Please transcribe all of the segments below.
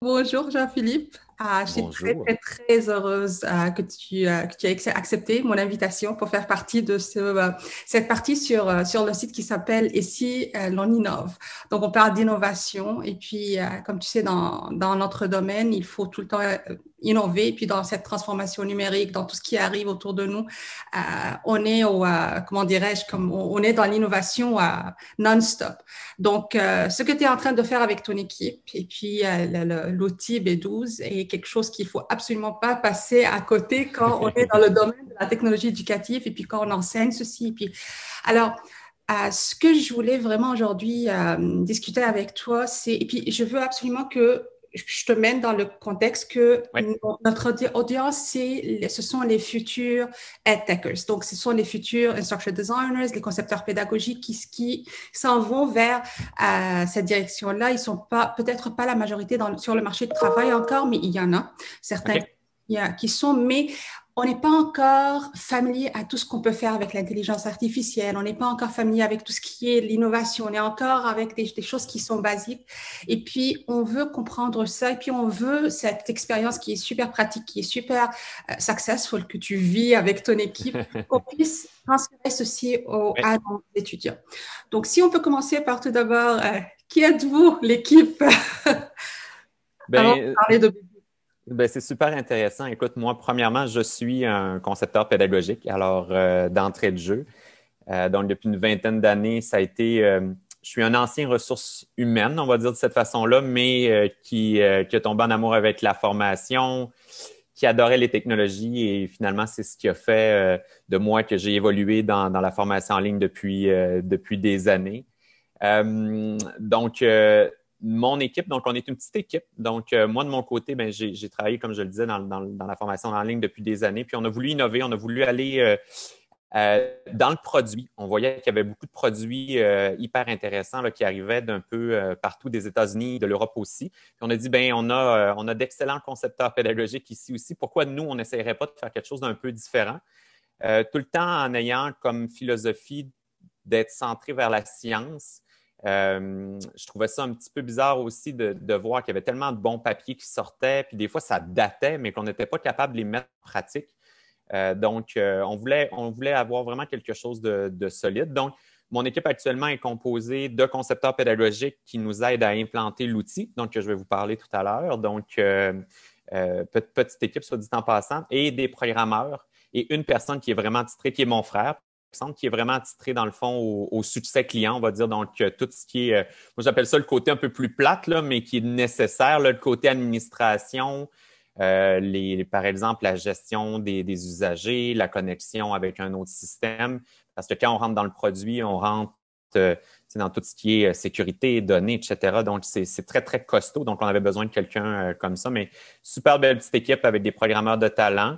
Bonjour Jean-Philippe. Ah, je suis très, très, très heureuse euh, que, tu, euh, que, tu, aies accepté mon invitation pour faire partie de ce, euh, cette partie sur, sur le site qui s'appelle Et si l'on innove. Donc, on parle d'innovation et puis, comme tu sais, dans, dans, notre domaine, il faut tout le temps innover. Et puis, dans cette transformation numérique, dans tout ce qui arrive autour de nous, on est au, comment dirais-je, comme on, est dans l'innovation non-stop. Donc, ce que tu es en train de faire avec ton équipe et puis l'outil B12 et quelque chose qu'il faut absolument pas passer à côté quand on est dans le domaine de la technologie éducative et puis quand on enseigne ceci. Et puis, alors, euh, ce que je voulais vraiment aujourd'hui euh, discuter avec toi, c'est, et puis je veux absolument que je te mène dans le contexte que notre audience, ce sont les futurs edtechers. Donc, ce sont les futurs instructional designers, les concepteurs pédagogiques qui, qui s'en vont vers euh, cette direction-là. Ils sont pas, peut-être pas la majorité sur le marché de travail encore, mais il y en a certains euh, qui sont. Mais on n'est pas encore familier à tout ce qu'on peut faire avec l'intelligence artificielle, on n'est pas encore familier avec tout ce qui est l'innovation, on est encore avec des, choses qui sont basiques. Et puis, on veut comprendre ça, et puis on veut cette expérience qui est super pratique, qui est super euh, successful, que tu vis avec ton équipe, qu'on puisse transférer ceci aux, étudiants. Donc, si on peut commencer par tout d'abord, euh, qui êtes-vous, l'équipe ben, Avant parler de ben, c'est super intéressant. Écoute, moi, premièrement, je suis un concepteur pédagogique, alors euh, d'entrée de jeu. Euh, donc, depuis une vingtaine d'années, ça a été. Euh, je suis un ancien ressource humaine, on va dire de cette façon-là, mais euh, qui, qui a tombé en amour avec la formation, qui adorait les technologies et finalement, c'est ce qui a fait de moi que j'ai évolué dans, dans, la formation en ligne depuis, depuis des années. donc, mon équipe, donc on est une petite équipe. Donc, euh, moi, de mon côté, ben, j'ai travaillé, comme je le disais, dans, la formation en ligne depuis des années. Puis, on a voulu innover, on a voulu aller euh, euh, dans le produit. On voyait qu'il y avait beaucoup de produits hyper intéressants qui arrivaient d'un peu partout des États-Unis, de l'Europe aussi. Puis, on a dit, ben, on a, on a d'excellents concepteurs pédagogiques ici aussi. Pourquoi nous, on n'essayerait pas de faire quelque chose d'un peu différent? tout le temps en ayant comme philosophie d'être centré vers la science, euh, je trouvais ça un petit peu bizarre aussi de, voir qu'il y avait tellement de bons papiers qui sortaient, puis des fois ça datait, mais qu'on n'était pas capable de les mettre en pratique. Euh, donc, euh, on, voulait, avoir vraiment quelque chose de, de, solide. Donc, mon équipe actuellement est composée de concepteurs pédagogiques qui nous aident à implanter l'outil, donc que je vais vous parler tout à l'heure. Donc, petite équipe, soit dit en passant, et des programmeurs et une personne qui est vraiment titrée, qui est mon frère, qui est vraiment titré dans le fond au, succès client, on va dire. Donc, euh, tout ce qui est, euh, moi j'appelle ça le côté un peu plus plate, là, mais qui est nécessaire, là, le côté administration, euh, les, par exemple la gestion des, des, usagers, la connexion avec un autre système. Parce que quand on rentre dans le produit, on rentre dans tout ce qui est sécurité, données, etc. Donc, c'est très, très costaud. Donc, on avait besoin de quelqu'un comme ça, mais super belle petite équipe avec des programmeurs de talent.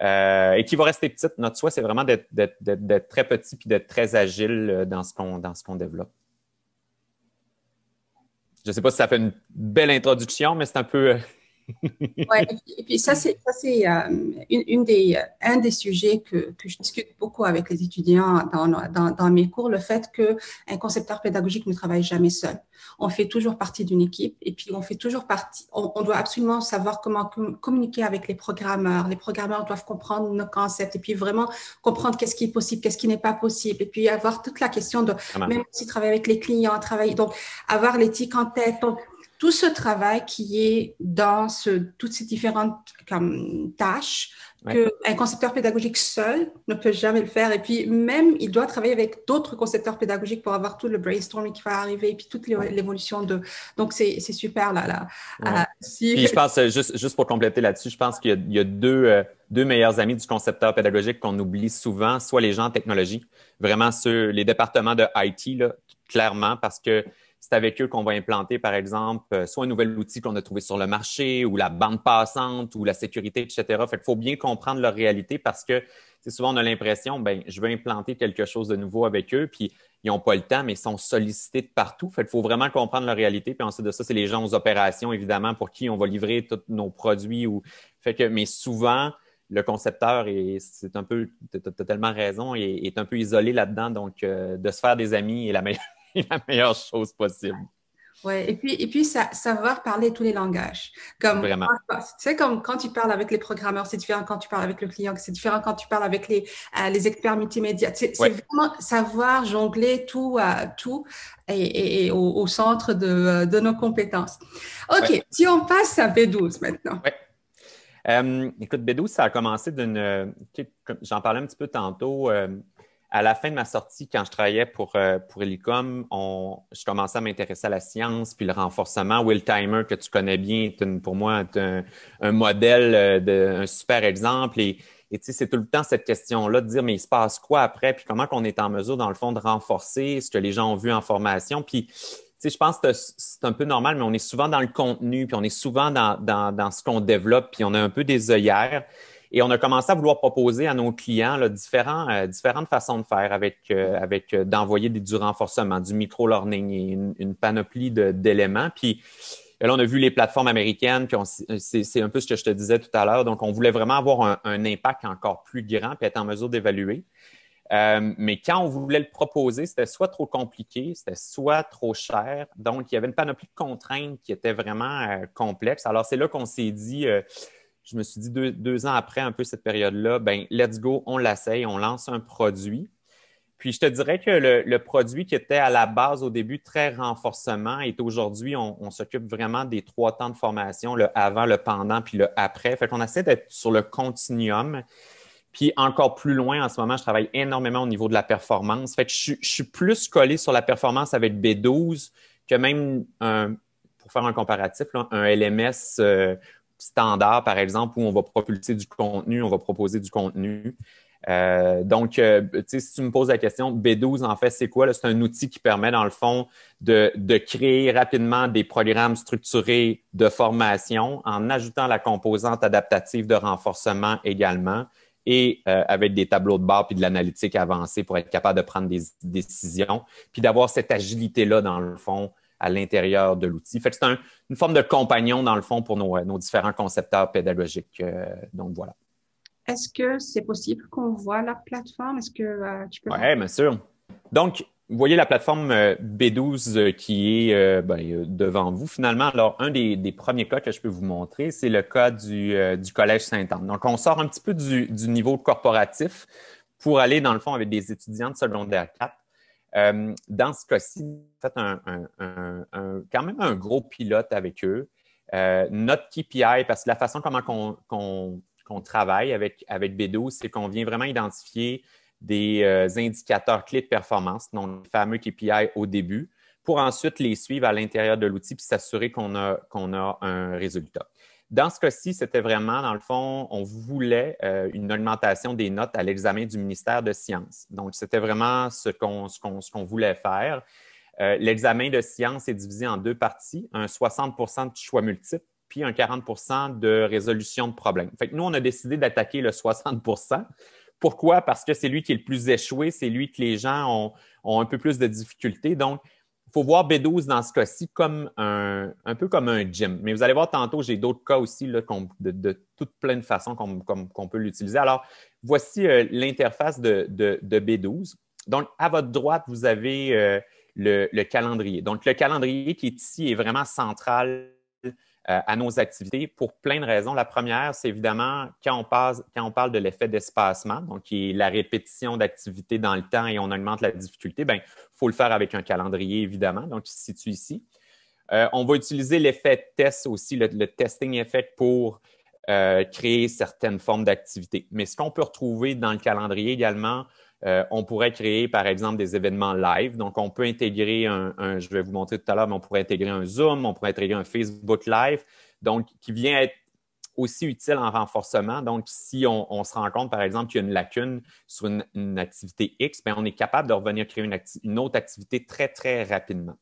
Euh, et qui va rester petite. Notre souhait, c'est vraiment d'être très petit puis d'être très agile euh, dans ce qu'on développe. Je ne sais pas si ça fait une belle introduction, mais c'est un peu euh, ouais, et, puis, ça, c'est euh, une, des, euh, un des sujets que, que, je discute beaucoup avec les étudiants dans, dans, mes cours, le fait qu'un concepteur pédagogique ne travaille jamais seul. On fait toujours partie d'une équipe et puis on fait toujours partie, on, doit absolument savoir comment communiquer avec les programmeurs. Les programmeurs doivent comprendre nos concepts et puis vraiment comprendre qu'est-ce qui est possible, qu'est-ce qui n'est pas possible et puis avoir toute la question de même si travailler avec les clients, travailler, donc avoir l'éthique en tête tout ce travail qui est dans toutes ces différentes tâches qu'un concepteur pédagogique seul ne peut jamais le faire. Et puis même, il doit travailler avec d'autres concepteurs pédagogiques pour avoir tout le brainstorming qui va arriver et puis toute l'évolution de... Donc, c'est super là. là. Euh, si... Puis je pense, juste, juste pour compléter là-dessus, je pense qu'il y, a deux... Euh, deux meilleurs amis du concepteur pédagogique qu'on oublie souvent, soit les gens en technologie, vraiment sur les départements de IT, là, clairement, parce que c'est avec eux qu'on va implanter, par exemple, euh, soit un nouvel outil qu'on a trouvé sur le marché ou la bande passante ou la sécurité, etc. Fait qu'il faut bien comprendre leur réalité parce que souvent, on a l'impression, ben, je veux implanter quelque chose de nouveau avec eux, puis ils n'ont pas le temps, mais ils sont sollicités de partout. Fait qu'il faut vraiment comprendre leur réalité. Puis ensuite de ça, c'est les gens aux opérations, évidemment, pour qui on va livrer tous nos produits. Ou... Fait que, mais souvent, le concepteur, et c'est un peu, tu as, tellement raison, est, est un peu isolé là-dedans. Donc, euh, de se faire des amis est la meilleure la meilleure chose possible. Oui, et puis, et puis ça, savoir parler tous les langages. Comme, Vraiment. Tu sais, comme quand tu parles avec les programmeurs, c'est différent quand tu parles avec le client, c'est différent quand tu parles avec les, euh, les experts multimédia. C'est vraiment savoir jongler tout à euh, tout et, et, au, centre de, euh, de, nos compétences. OK, si on passe à B12 maintenant. Ouais. écoute, B12, ça a commencé d'une. J'en parlais un petit peu tantôt à la fin de ma sortie, quand je travaillais pour, euh, pour Helicom, on, je commençais à m'intéresser à la science, puis le renforcement. Will Timer, que tu connais bien, pour moi un, modèle, euh, de, un super exemple. Et, tu sais, c'est tout le temps cette question-là de dire, mais il se passe quoi après? Puis comment qu'on est en mesure, dans le fond, de renforcer ce que les gens ont vu en formation? Puis, tu sais, je pense que c'est un peu normal, mais on est souvent dans le contenu, puis on est souvent dans, dans, dans ce qu'on développe, puis on a un peu des œillères. Et on a commencé à vouloir proposer à nos clients là, différents, euh, différentes façons de faire avec, euh, avec euh, d'envoyer du renforcement, du micro-learning et une, panoplie d'éléments. Puis euh, là, on a vu les plateformes américaines, puis c'est un peu ce que je te disais tout à l'heure. Donc, on voulait vraiment avoir un, un, impact encore plus grand puis être en mesure d'évaluer. mais quand on voulait le proposer, c'était soit trop compliqué, c'était soit trop cher. Donc, il y avait une panoplie de contraintes qui était vraiment complexe. Alors, c'est là qu'on s'est dit, je me suis dit deux, ans après un peu cette période-là, ben let's go, on l'essaye, on lance un produit. Puis je te dirais que le, produit qui était à la base au début très renforcement est aujourd'hui, on, s'occupe vraiment des trois temps de formation, le avant, le pendant, puis le après. Fait qu'on essaie d'être sur le continuum. Puis encore plus loin, en ce moment, je travaille énormément au niveau de la performance. Fait que je, suis plus collé sur la performance avec B12 que même un, pour faire un comparatif, un LMS euh, standard, par exemple, où on va propulser du contenu, on va proposer du contenu. Euh, donc, euh, si tu me poses la question, B12, en fait, c'est quoi? C'est un outil qui permet, dans le fond, de, créer rapidement des programmes structurés de formation en ajoutant la composante adaptative de renforcement également et euh, avec des tableaux de bord puis de l'analytique avancée pour être capable de prendre des décisions puis d'avoir cette agilité-là, dans le fond, à l'intérieur de l'outil. c'est une forme de compagnon, dans le fond, pour nos, euh, différents concepteurs pédagogiques. Euh, donc, voilà. Est-ce que c'est possible qu'on voit la plateforme? Est-ce que euh, tu peux... Oui, bien sûr. Donc, vous voyez la plateforme B12 qui est ben, devant vous finalement. Alors, un des, premiers cas que je peux vous montrer, c'est le cas du, Collège saint anne Donc, on sort un petit peu du, du, niveau corporatif pour aller, dans le fond, avec des étudiants de secondaire 4 euh, dans ce cas-ci, fait un, un, un, quand même un gros pilote avec eux. Euh, notre KPI, parce que la façon comment qu'on, qu'on, qu'on travaille avec, avec Bédou, c'est qu'on vient vraiment identifier des euh, indicateurs clés de performance, donc les fameux KPI au début, pour ensuite les suivre à l'intérieur de l'outil puis s'assurer qu'on a, qu'on a un résultat. Dans ce cas-ci, c'était vraiment, dans le fond, on voulait euh, une augmentation des notes à l'examen du ministère de Sciences. Donc, c'était vraiment ce qu'on voulait faire. Euh, l'examen de sciences est divisé en deux parties, un 60 de choix multiples puis un 40 de résolution de problèmes. Fait que nous, on a décidé d'attaquer le 60 Pourquoi? Parce que c'est lui qui est le plus échoué, c'est lui que les gens ont, ont un peu plus de difficultés. Donc, faut voir B12 dans ce cas-ci comme un, un peu comme un gym. Mais vous allez voir tantôt, j'ai d'autres cas aussi là, de, toutes pleines façons qu'on peut l'utiliser. Alors, voici euh, l'interface de, B12. Donc, à votre droite, vous avez euh, le, calendrier. Donc, le calendrier qui est ici est vraiment central euh, à nos activités pour plein de raisons. La première, c'est évidemment quand on, parle de l'effet d'espacement, donc qui est la répétition d'activités dans le temps et on augmente la difficulté, il ben, faut le faire avec un calendrier, évidemment, donc qui se situe ici. Euh, on va utiliser l'effet test aussi, le, testing effect pour euh, créer certaines formes d'activités. Mais ce qu'on peut retrouver dans le calendrier également, euh, on pourrait créer, par exemple, des événements live. Donc, on peut intégrer un, je vais vous montrer tout à l'heure, mais on pourrait intégrer un Zoom, on pourrait intégrer un Facebook Live, donc qui vient être aussi utile en renforcement. Donc, si on, se rend compte, par exemple, qu'il y a une lacune sur une, activité X, bien, on est capable de revenir créer une autre activité très, très rapidement.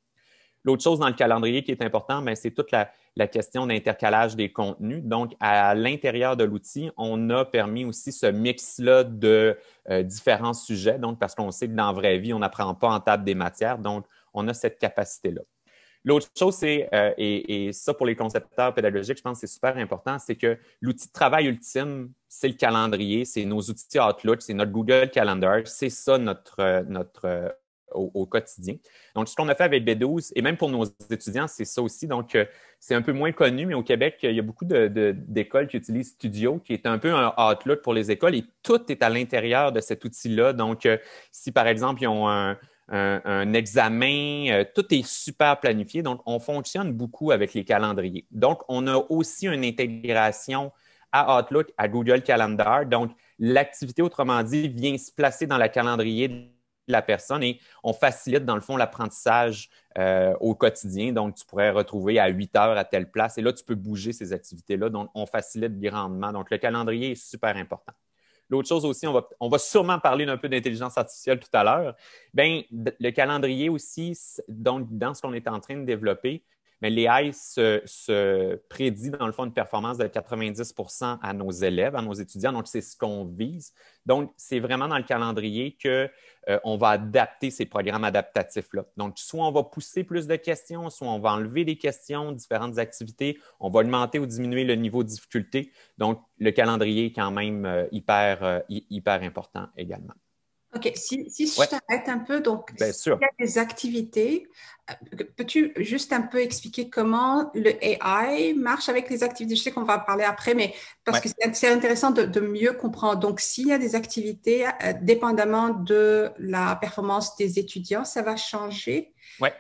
L'autre chose dans le calendrier qui est important, ben, c'est toute la, question d'intercalage des contenus. Donc, à l'intérieur de l'outil, on a permis aussi ce mix-là de euh, différents sujets. Donc, parce qu'on sait que dans la vraie vie, on n'apprend pas en table des matières. Donc, on a cette capacité-là. L'autre chose, c'est, euh, et, ça pour les concepteurs pédagogiques, je pense que c'est super important, c'est que l'outil de travail ultime, c'est le calendrier, c'est nos outils Outlook, c'est notre Google Calendar, c'est ça notre, euh, notre au, quotidien. Donc, ce qu'on a fait avec B12, et même pour nos étudiants, c'est ça aussi. Donc, euh, c'est un peu moins connu, mais au Québec, il y a beaucoup d'écoles qui utilisent Studio, qui est un peu un Outlook pour les écoles, et tout est à l'intérieur de cet outil-là. Donc, euh, si par exemple, ils ont un, examen, euh, tout est super planifié. Donc, on fonctionne beaucoup avec les calendriers. Donc, on a aussi une intégration à Outlook, à Google Calendar. Donc, l'activité, autrement dit, vient se placer dans le calendrier la personne et on facilite, dans le fond, l'apprentissage euh, au quotidien. Donc, tu pourrais retrouver à 8 heures à telle place et là, tu peux bouger ces activités-là. Donc, on facilite rendements. Donc, le calendrier est super important. L'autre chose aussi, on va, on va sûrement parler d'un peu d'intelligence artificielle tout à l'heure. Bien, le calendrier aussi, donc, dans ce qu'on est en train de développer, mais l'IA se, prédit, dans le fond, une performance de 90 à nos élèves, à nos étudiants. Donc, c'est ce qu'on vise. Donc, c'est vraiment dans le calendrier qu'on euh, va adapter ces programmes adaptatifs-là. Donc, soit on va pousser plus de questions, soit on va enlever des questions, différentes activités, on va augmenter ou diminuer le niveau de difficulté. Donc, le calendrier est quand même euh, hyper, euh, hyper important également. Ok, si, si je t'arrête un peu, donc s'il il y a des activités. Euh, peux-tu juste un peu expliquer comment le AI marche avec les activités Je sais qu'on va en parler après, mais parce que c'est intéressant de, mieux comprendre. Donc, s'il y a des activités, euh, dépendamment de la performance des étudiants, ça va changer. Ouais.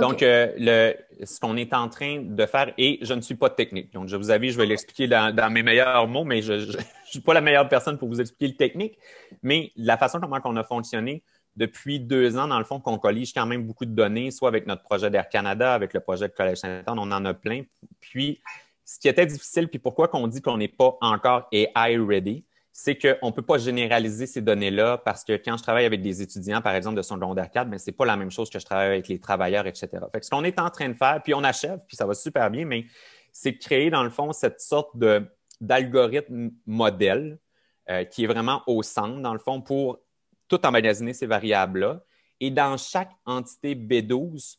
Donc, euh, le, ce qu'on est en train de faire, et je ne suis pas technique. Donc, je vous avis, je vais l'expliquer dans, mes meilleurs mots, mais je ne suis pas la meilleure personne pour vous expliquer le technique. Mais la façon comment on a fonctionné depuis deux ans, dans le fond, qu'on collige quand même beaucoup de données, soit avec notre projet d'Air Canada, avec le projet de Collège Saint-Anne, on en a plein. Puis, ce qui était difficile, puis pourquoi qu'on dit qu'on n'est pas encore AI ready, c'est qu'on ne peut pas généraliser ces données-là parce que quand je travaille avec des étudiants, par exemple, de secondaire 4, ce n'est pas la même chose que je travaille avec les travailleurs, etc. Fait ce qu'on est en train de faire, puis on achève, puis ça va super bien, mais c'est créer, dans le fond, cette sorte d'algorithme modèle euh, qui est vraiment au centre, dans le fond, pour tout emmagasiner ces variables-là. Et dans chaque entité B12,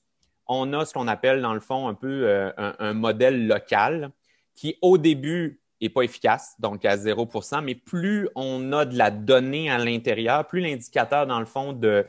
on a ce qu'on appelle, dans le fond, un peu euh, un modèle local qui, au début, n'est pas efficace, donc à 0 mais plus on a de la donnée à l'intérieur, plus l'indicateur, dans le fond, de,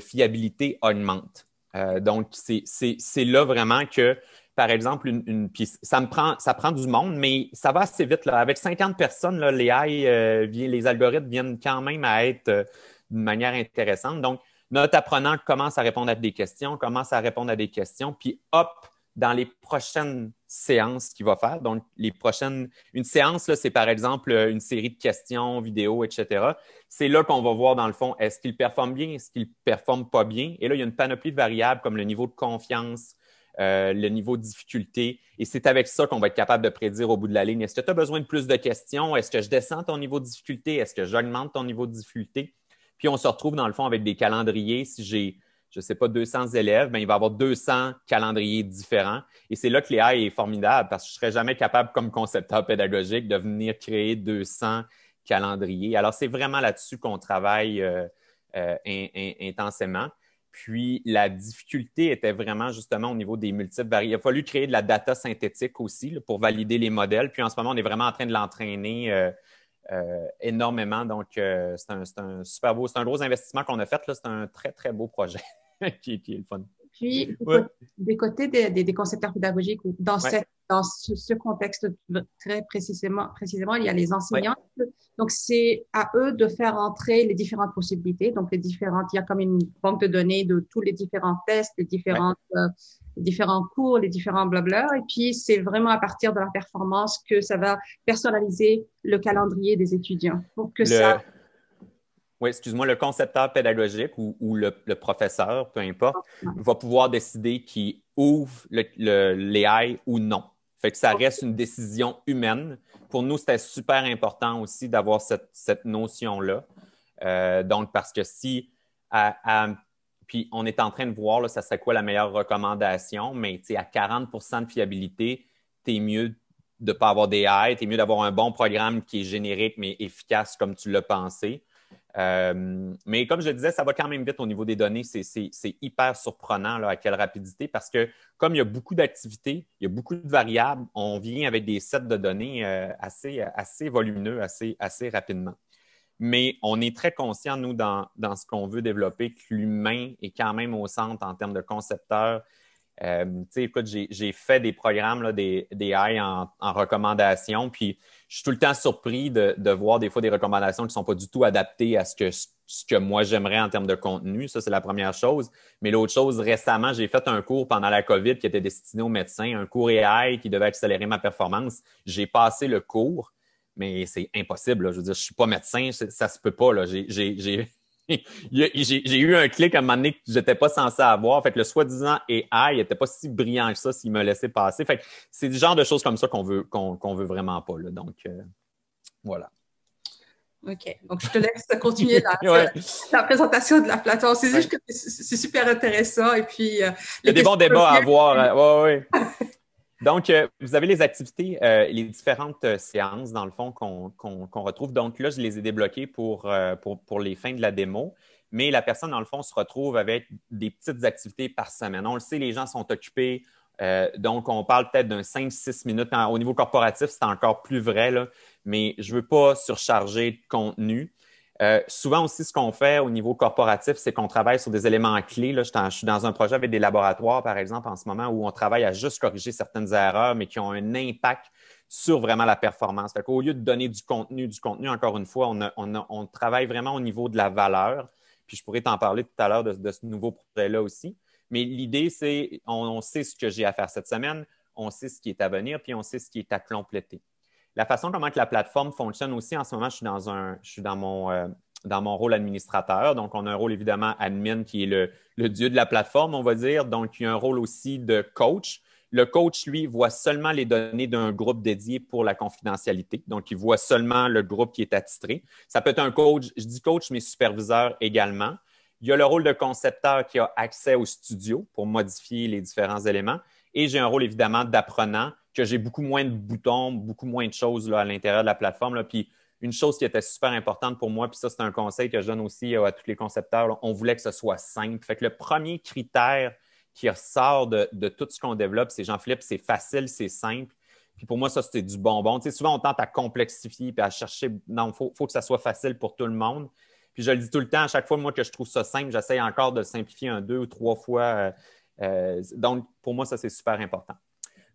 fiabilité augmente. Euh, donc, c'est là vraiment que, par exemple, une, ça me prend, ça prend du monde, mais ça va assez vite. Là. Avec 50 personnes, là, les euh, les algorithmes viennent quand même à être euh, d'une manière intéressante. Donc, notre apprenant commence à répondre à des questions, commence à répondre à des questions, puis hop, dans les prochaines séances qu'il va faire. Donc, les prochaines. Une séance, c'est par exemple euh, une série de questions, vidéos, etc. C'est là qu'on va voir, dans le fond, est-ce qu'il performe bien, est-ce qu'il performe pas bien. Et là, il y a une panoplie de variables comme le niveau de confiance, euh, le niveau de difficulté. Et c'est avec ça qu'on va être capable de prédire au bout de la ligne. Est-ce que tu as besoin de plus de questions? Est-ce que je descends ton niveau de difficulté? Est-ce que j'augmente ton niveau de difficulté? Puis on se retrouve, dans le fond, avec des calendriers. Si j'ai je ne sais pas, 200 élèves, mais ben, il va avoir 200 calendriers différents. Et c'est là que l'IA est formidable parce que je ne serais jamais capable, comme concepteur pédagogique, de venir créer 200 calendriers. Alors, c'est vraiment là-dessus qu'on travaille euh, euh, intensément. Puis la difficulté était vraiment justement au niveau des multiples variables. Il a fallu créer de la data synthétique aussi pour valider les modèles. Puis en ce moment, on est vraiment en train de l'entraîner euh, énormément. Donc, c'est un, un, super beau, c'est un gros investissement qu'on a fait. C'est un très, très beau projet. qui, Puis, des côtés des, des, concepteurs pédagogiques, dans, cette, dans ce, contexte très précisément, précisément, il y a les enseignants. Donc, c'est à eux de faire entrer les différentes possibilités. Donc, les différentes, il y a comme une banque de données de tous les différents tests, les différents euh, différents cours, les différents blabla. Et puis, c'est vraiment à partir de la performance que ça va personnaliser le calendrier des étudiants pour que ça oui, excuse-moi, le concepteur pédagogique ou, le, professeur, peu importe, ah. va pouvoir décider qui ouvre le, les ou non. Fait que ça reste une décision humaine. Pour nous, c'était super important aussi d'avoir cette, notion-là. Euh, donc, parce que si, puis on est en train de voir, là, ça serait quoi la meilleure recommandation, mais à 40 de fiabilité, es mieux de ne pas avoir des tu t'es mieux d'avoir un bon programme qui est générique mais efficace comme tu l'as pensé euh, mais comme je le disais, ça va quand même vite au niveau des données. C'est hyper surprenant à quelle rapidité parce que comme il y a beaucoup d'activités, il y a beaucoup de variables, on vient avec des sets de données euh, assez, volumineux, assez, rapidement. Mais on est très conscient, nous, dans, dans ce qu'on veut développer, que l'humain est quand même au centre en termes de concepteur euh, écoute, j'ai fait des programmes, là, des, des en, en recommandation, puis je suis tout le temps surpris de, voir des fois des recommandations qui ne sont pas du tout adaptées à ce que, ce que moi j'aimerais en termes de contenu. Ça, c'est la première chose. Mais l'autre chose, récemment, j'ai fait un cours pendant la COVID qui était destiné aux médecins, un cours AI qui devait accélérer ma performance. J'ai passé le cours, mais c'est impossible. Je veux dire, je suis pas médecin, ça se peut pas. J'ai j'ai eu un clic à un moment donné que n'étais pas censé avoir. Fait le soi-disant AI n'était pas si brillant que ça s'il me laissait passer. Fait c'est du genre de choses comme ça qu'on veut, qu'on veut vraiment pas. Donc, euh, voilà. OK. Donc, je te laisse continuer la, présentation de la plateforme. C'est super intéressant. Et puis, euh, Il y a des bons débats à avoir. Oui, euh, oui. Donc, euh, vous avez les activités, euh, les différentes euh, séances, dans le fond, qu'on retrouve. Donc, là, je les ai débloquées pour, les fins de la démo. Mais la personne, dans le fond, se retrouve avec des petites activités par semaine. On le sait, les gens sont occupés. donc, on parle peut-être d'un 5-6 minutes. au niveau corporatif, c'est encore plus vrai, mais je ne veux pas surcharger de contenu. Euh, souvent aussi, ce qu'on fait au niveau corporatif, c'est qu'on travaille sur des éléments clés. Là, je, suis dans un projet avec des laboratoires, par exemple, en ce moment, où on travaille à juste corriger certaines erreurs, mais qui ont un impact sur vraiment la performance. Fait au lieu de donner du contenu, du contenu, encore une fois, on, travaille vraiment au niveau de la valeur. Puis je pourrais t'en parler tout à l'heure de, ce nouveau projet-là aussi. Mais l'idée, c'est on sait ce que j'ai à faire cette semaine, on sait ce qui est à venir, puis on sait ce qui est à compléter la façon comment la plateforme fonctionne aussi, en ce moment, je suis dans, un, je suis dans mon, euh, dans mon rôle administrateur. Donc, on a un rôle évidemment admin qui est le, le, dieu de la plateforme, on va dire. Donc, il y a un rôle aussi de coach. Le coach, lui, voit seulement les données d'un groupe dédié pour la confidentialité. Donc, il voit seulement le groupe qui est attitré. Ça peut être un coach, je dis coach, mais superviseur également. Il y a le rôle de concepteur qui a accès au studio pour modifier les différents éléments. Et j'ai un rôle évidemment d'apprenant que j'ai beaucoup moins de boutons, beaucoup moins de choses à l'intérieur de la plateforme. Puis une chose qui était super importante pour moi, puis ça, c'est un conseil que je donne aussi euh, à tous les concepteurs, on voulait que ce soit simple. Fait que le premier critère qui ressort de, tout ce qu'on développe, c'est Jean-Philippe, c'est facile, c'est simple. Puis pour moi, ça, c'était du bonbon. Tu sais, souvent, on tente à complexifier puis à chercher. Non, il faut, que ça soit facile pour tout le monde. Puis je le dis tout le temps, à chaque fois, moi, que je trouve ça simple, j'essaye encore de le simplifier un, deux ou trois fois. Euh, euh, donc, pour moi, ça, c'est super important.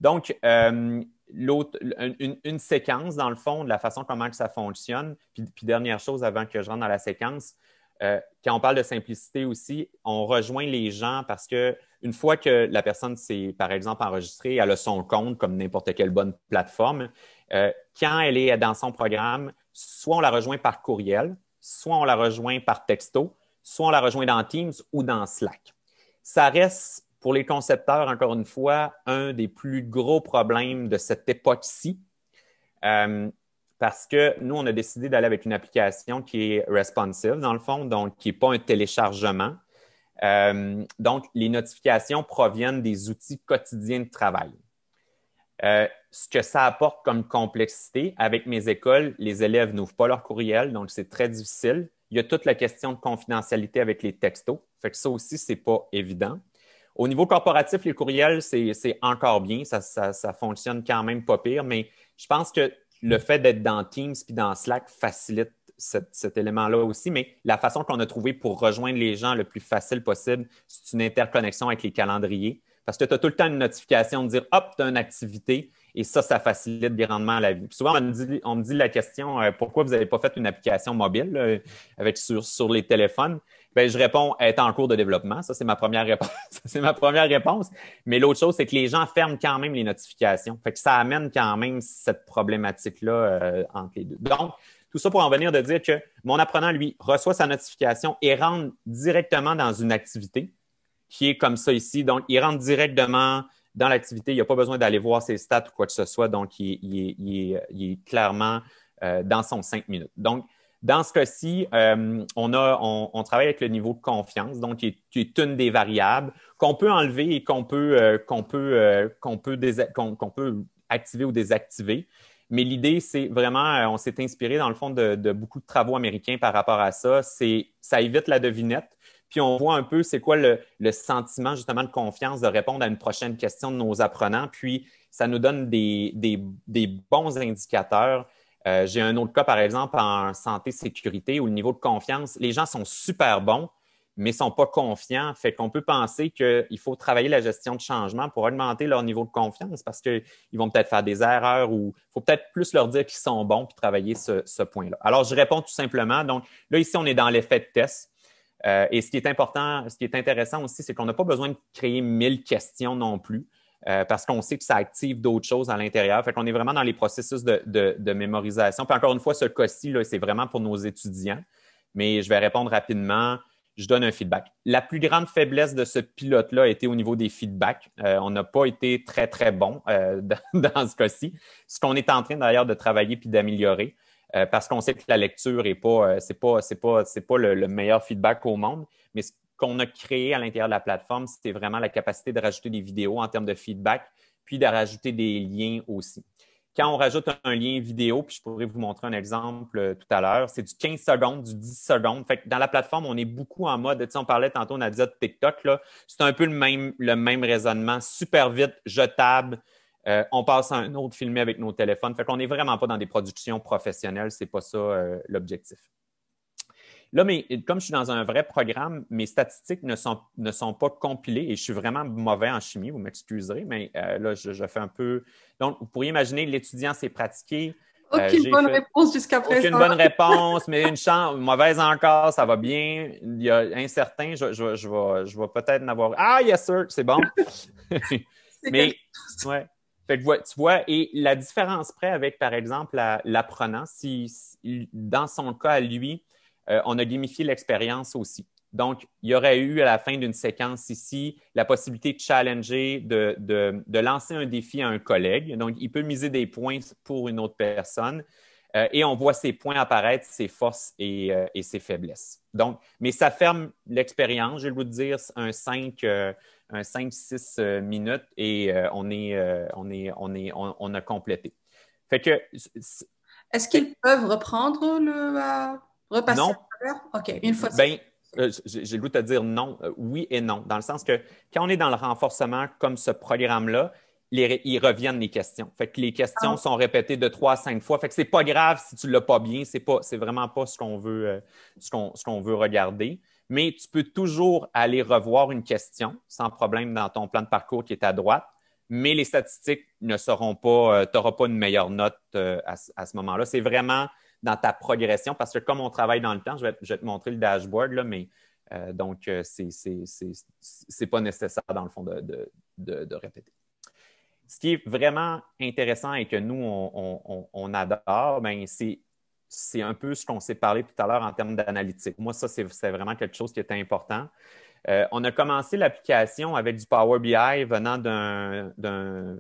Donc, euh, une, séquence, dans le fond, de la façon comment ça fonctionne. Puis, dernière chose, avant que je rentre dans la séquence, euh, quand on parle de simplicité aussi, on rejoint les gens parce que une fois que la personne s'est, par exemple, enregistrée, elle a son compte comme n'importe quelle bonne plateforme, euh, quand elle est dans son programme, soit on la rejoint par courriel, soit on la rejoint par texto, soit on la rejoint dans Teams ou dans Slack. Ça reste pour les concepteurs, encore une fois, un des plus gros problèmes de cette époque-ci, euh, parce que nous, on a décidé d'aller avec une application qui est responsive, dans le fond, donc qui n'est pas un téléchargement. Euh, donc, les notifications proviennent des outils quotidiens de travail. Euh, ce que ça apporte comme complexité, avec mes écoles, les élèves n'ouvrent pas leur courriel, donc c'est très difficile. Il y a toute la question de confidentialité avec les textos. Fait que ça aussi, ce n'est pas évident. Au niveau corporatif, les courriels, c'est encore bien. Ça, ça, fonctionne quand même pas pire, mais je pense que le fait d'être dans Teams puis dans Slack facilite cet, cet élément-là aussi. Mais la façon qu'on a trouvé pour rejoindre les gens le plus facile possible, c'est une interconnexion avec les calendriers. Parce que tu as tout le temps une notification de dire hop, tu as une activité et ça, ça facilite à la vie. souvent, on me dit, on la question euh, pourquoi vous n'avez pas fait une application mobile euh, avec, sur, les téléphones ben, je réponds être en cours de développement. Ça, c'est ma première réponse. c'est ma première réponse. Mais l'autre chose, c'est que les gens ferment quand même les notifications. Fait que ça amène quand même cette problématique-là euh, entre les deux. Donc, tout ça pour en venir de dire que mon apprenant, lui, reçoit sa notification et rentre directement dans une activité qui est comme ça ici. Donc, il rentre directement dans l'activité. Il n'y a pas besoin d'aller voir ses stats ou quoi que ce soit. Donc, il, est clairement euh, dans son cinq minutes. Donc, dans ce cas-ci, euh, on, travaille avec le niveau de confiance, donc qui est, une des variables qu'on peut enlever et qu'on peut, euh, qu'on peut, qu'on peut, activer ou désactiver. Mais l'idée, c'est vraiment, on s'est inspiré dans le fond de, de beaucoup de travaux américains par rapport à ça. C'est ça évite la devinette puis on voit un peu c'est quoi le, sentiment justement de confiance de répondre à une prochaine question de nos apprenants. Puis ça nous donne des, bons indicateurs. Euh, j'ai un autre cas, par exemple, en santé-sécurité où le niveau de confiance, les gens sont super bons, mais ne sont pas confiants. Fait qu'on peut penser qu'il faut travailler la gestion de changement pour augmenter leur niveau de confiance parce qu'ils vont peut-être faire des erreurs ou il faut peut-être plus leur dire qu'ils sont bons puis travailler ce, ce point-là. Alors, je réponds tout simplement. Donc, là, ici, on est dans l'effet de test euh, et ce qui est important, ce qui est intéressant aussi, c'est qu'on n'a pas besoin de créer mille questions non plus. Euh, parce qu'on sait que ça active d'autres choses à l'intérieur. Fait qu'on est vraiment dans les processus de, mémorisation. Puis encore une fois, ce cas-ci, c'est vraiment pour nos étudiants, mais je vais répondre rapidement. Je donne un feedback. La plus grande faiblesse de ce pilote-là a été au niveau des feedbacks. Euh, on n'a pas été très, très bon dans, dans, ce cas-ci. Ce qu'on est en train d'ailleurs de travailler puis d'améliorer. Euh, parce qu'on sait que la lecture n'est pas, euh, le, meilleur feedback au monde. Mais ce qu'on a créé à l'intérieur de la plateforme, c'était vraiment la capacité de rajouter des vidéos en termes de feedback, puis de rajouter des liens aussi. Quand on rajoute un lien vidéo, puis je pourrais vous montrer un exemple euh, tout à l'heure, c'est du 15 secondes, du 10 secondes. Fait dans la plateforme, on est beaucoup en mode, tu sais, on parlait tantôt, on a dit de TikTok, c'est un peu le même, le même raisonnement, super vite, jetable, euh, on passe à un autre filmé avec nos téléphones. Fait qu'on n'est vraiment pas dans des productions professionnelles. C'est pas ça euh, l'objectif. Là, mais comme je suis dans un vrai programme, mes statistiques ne sont, ne sont pas compilées et je suis vraiment mauvais en chimie, vous m'excuserez, mais euh, là, je, fais un peu. Donc, vous pourriez imaginer, l'étudiant s'est pratiqué. Aucune bonne réponse jusqu'à présent. Aucune bonne réponse, mais une chance, mauvaise encore, ça va bien. Il y a un certain. je, je vais, peut-être n'avoir. Ah, yes, sir, c'est bon. mais, ouais tu vois, et la différence près avec, par exemple, l'apprenant, dans son cas à lui, euh, on a gamifié l'expérience aussi. Donc, il y aurait eu à la fin d'une séquence ici la possibilité de challenger, de, de, de, lancer un défi à un collègue. Donc, il peut miser des points pour une autre personne. Euh, et on voit ses points apparaître, ses forces et, euh, ses faiblesses. Donc, mais ça ferme l'expérience, je vais vous dire, un 5, un 5-6 euh, minutes et euh, euh, on, est, on, est, on, est, on, a complété. Est-ce qu'ils peuvent reprendre le. Euh, repasser non. OK, une fois. Ben, j'ai le goût de dire non, oui et non, dans le sens que quand on est dans le renforcement comme ce programme-là, ils reviennent les questions. Fait les questions ah. sont répétées de trois à cinq fois. Fait que c'est pas grave si tu l'as pas bien. C'est pas, c'est vraiment pas ce qu'on veut, ce qu'on, veut regarder mais tu peux toujours aller revoir une question sans problème dans ton plan de parcours qui est à droite, mais les statistiques ne seront pas, euh, tu n'auras pas une meilleure note euh, à, ce moment-là. C'est vraiment dans ta progression parce que comme on travaille dans le temps, je vais, te montrer le dashboard, là, mais euh, donc donc c'est pas nécessaire dans le fond de, répéter. Ce qui est vraiment intéressant et que nous, on, on, on adore, ben, c'est c'est un peu ce qu'on s'est parlé tout à l'heure en termes d'analytique. Moi, ça, c'est vraiment quelque chose qui est important. Euh, on a commencé l'application avec du Power BI venant d'un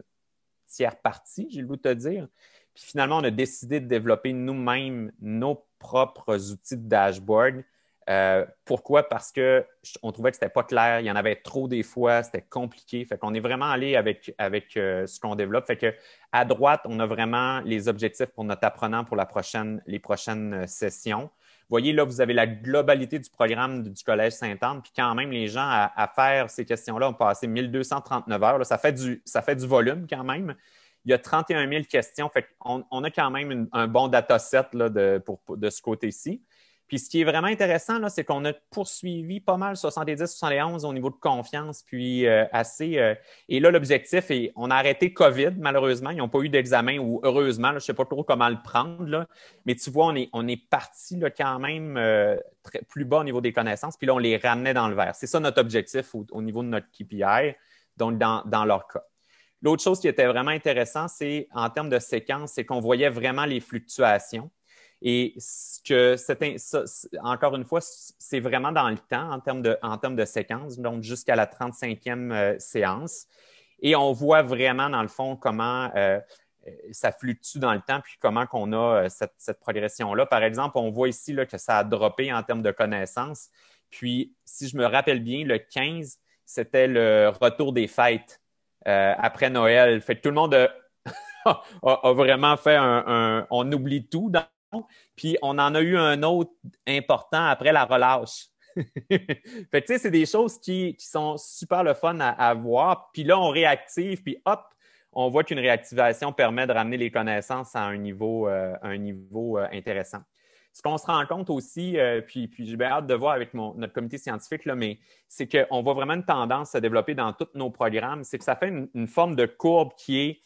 tiers parti, j'ai le goût de te dire. Puis finalement, on a décidé de développer nous-mêmes nos propres outils de dashboard euh, pourquoi? Parce qu'on trouvait que ce n'était pas clair, il y en avait trop des fois, c'était compliqué. Fait qu'on est vraiment allé avec, euh, ce qu'on développe. Fait que à droite, on a vraiment les objectifs pour notre apprenant pour les prochaines euh, sessions. Voyez, là, vous avez la globalité du programme du Collège Sainte-Anne, puis quand même, les gens à, faire ces questions-là ont passé 1239 heures. ça, fait du, ça fait du volume quand même. Il y a 31 000 questions. Fait qu'on on a quand même un bon dataset de, de ce côté-ci. Puis ce qui est vraiment intéressant, là, c'est qu'on a poursuivi pas mal 70-71 au niveau de confiance, puis euh, assez. Euh, et là, l'objectif est, on a arrêté COVID, malheureusement. Ils n'ont pas eu d'examen ou heureusement, je ne sais pas trop comment le prendre. Là, mais tu vois, on est, on est parti là, quand même euh, très, plus bas au niveau des connaissances, puis là, on les ramenait dans le vert. C'est ça notre objectif au, niveau de notre KPI, donc dans, dans leur cas. L'autre chose qui était vraiment intéressant, c'est en termes de séquence, c'est qu'on voyait vraiment les fluctuations. Et ce que c'est encore une fois, c'est vraiment dans le temps en termes de, en termes de séquence, donc jusqu'à la 35e euh, séance. Et on voit vraiment, dans le fond, comment euh, euh, ça fluctue dans le temps, puis comment qu'on a cette, progression-là. Par exemple, on voit ici que ça a droppé en termes de connaissances. Puis, si je me rappelle bien, le 15, c'était le retour des fêtes après Noël. Fait que tout le monde a, vraiment fait un, On oublie tout dans puis on en a eu un autre important après la relâche. fait tu sais, c'est des choses qui, sont super le fun à, voir. Puis là, on réactive, puis hop, on voit qu'une réactivation permet de ramener les connaissances à un niveau, euh, un niveau euh, intéressant. Ce qu'on se rend compte aussi, euh, puis, j'ai bien hâte de voir avec notre comité scientifique, mais c'est qu'on voit vraiment une tendance à développer dans tous nos programmes, c'est que ça fait une forme de courbe qui est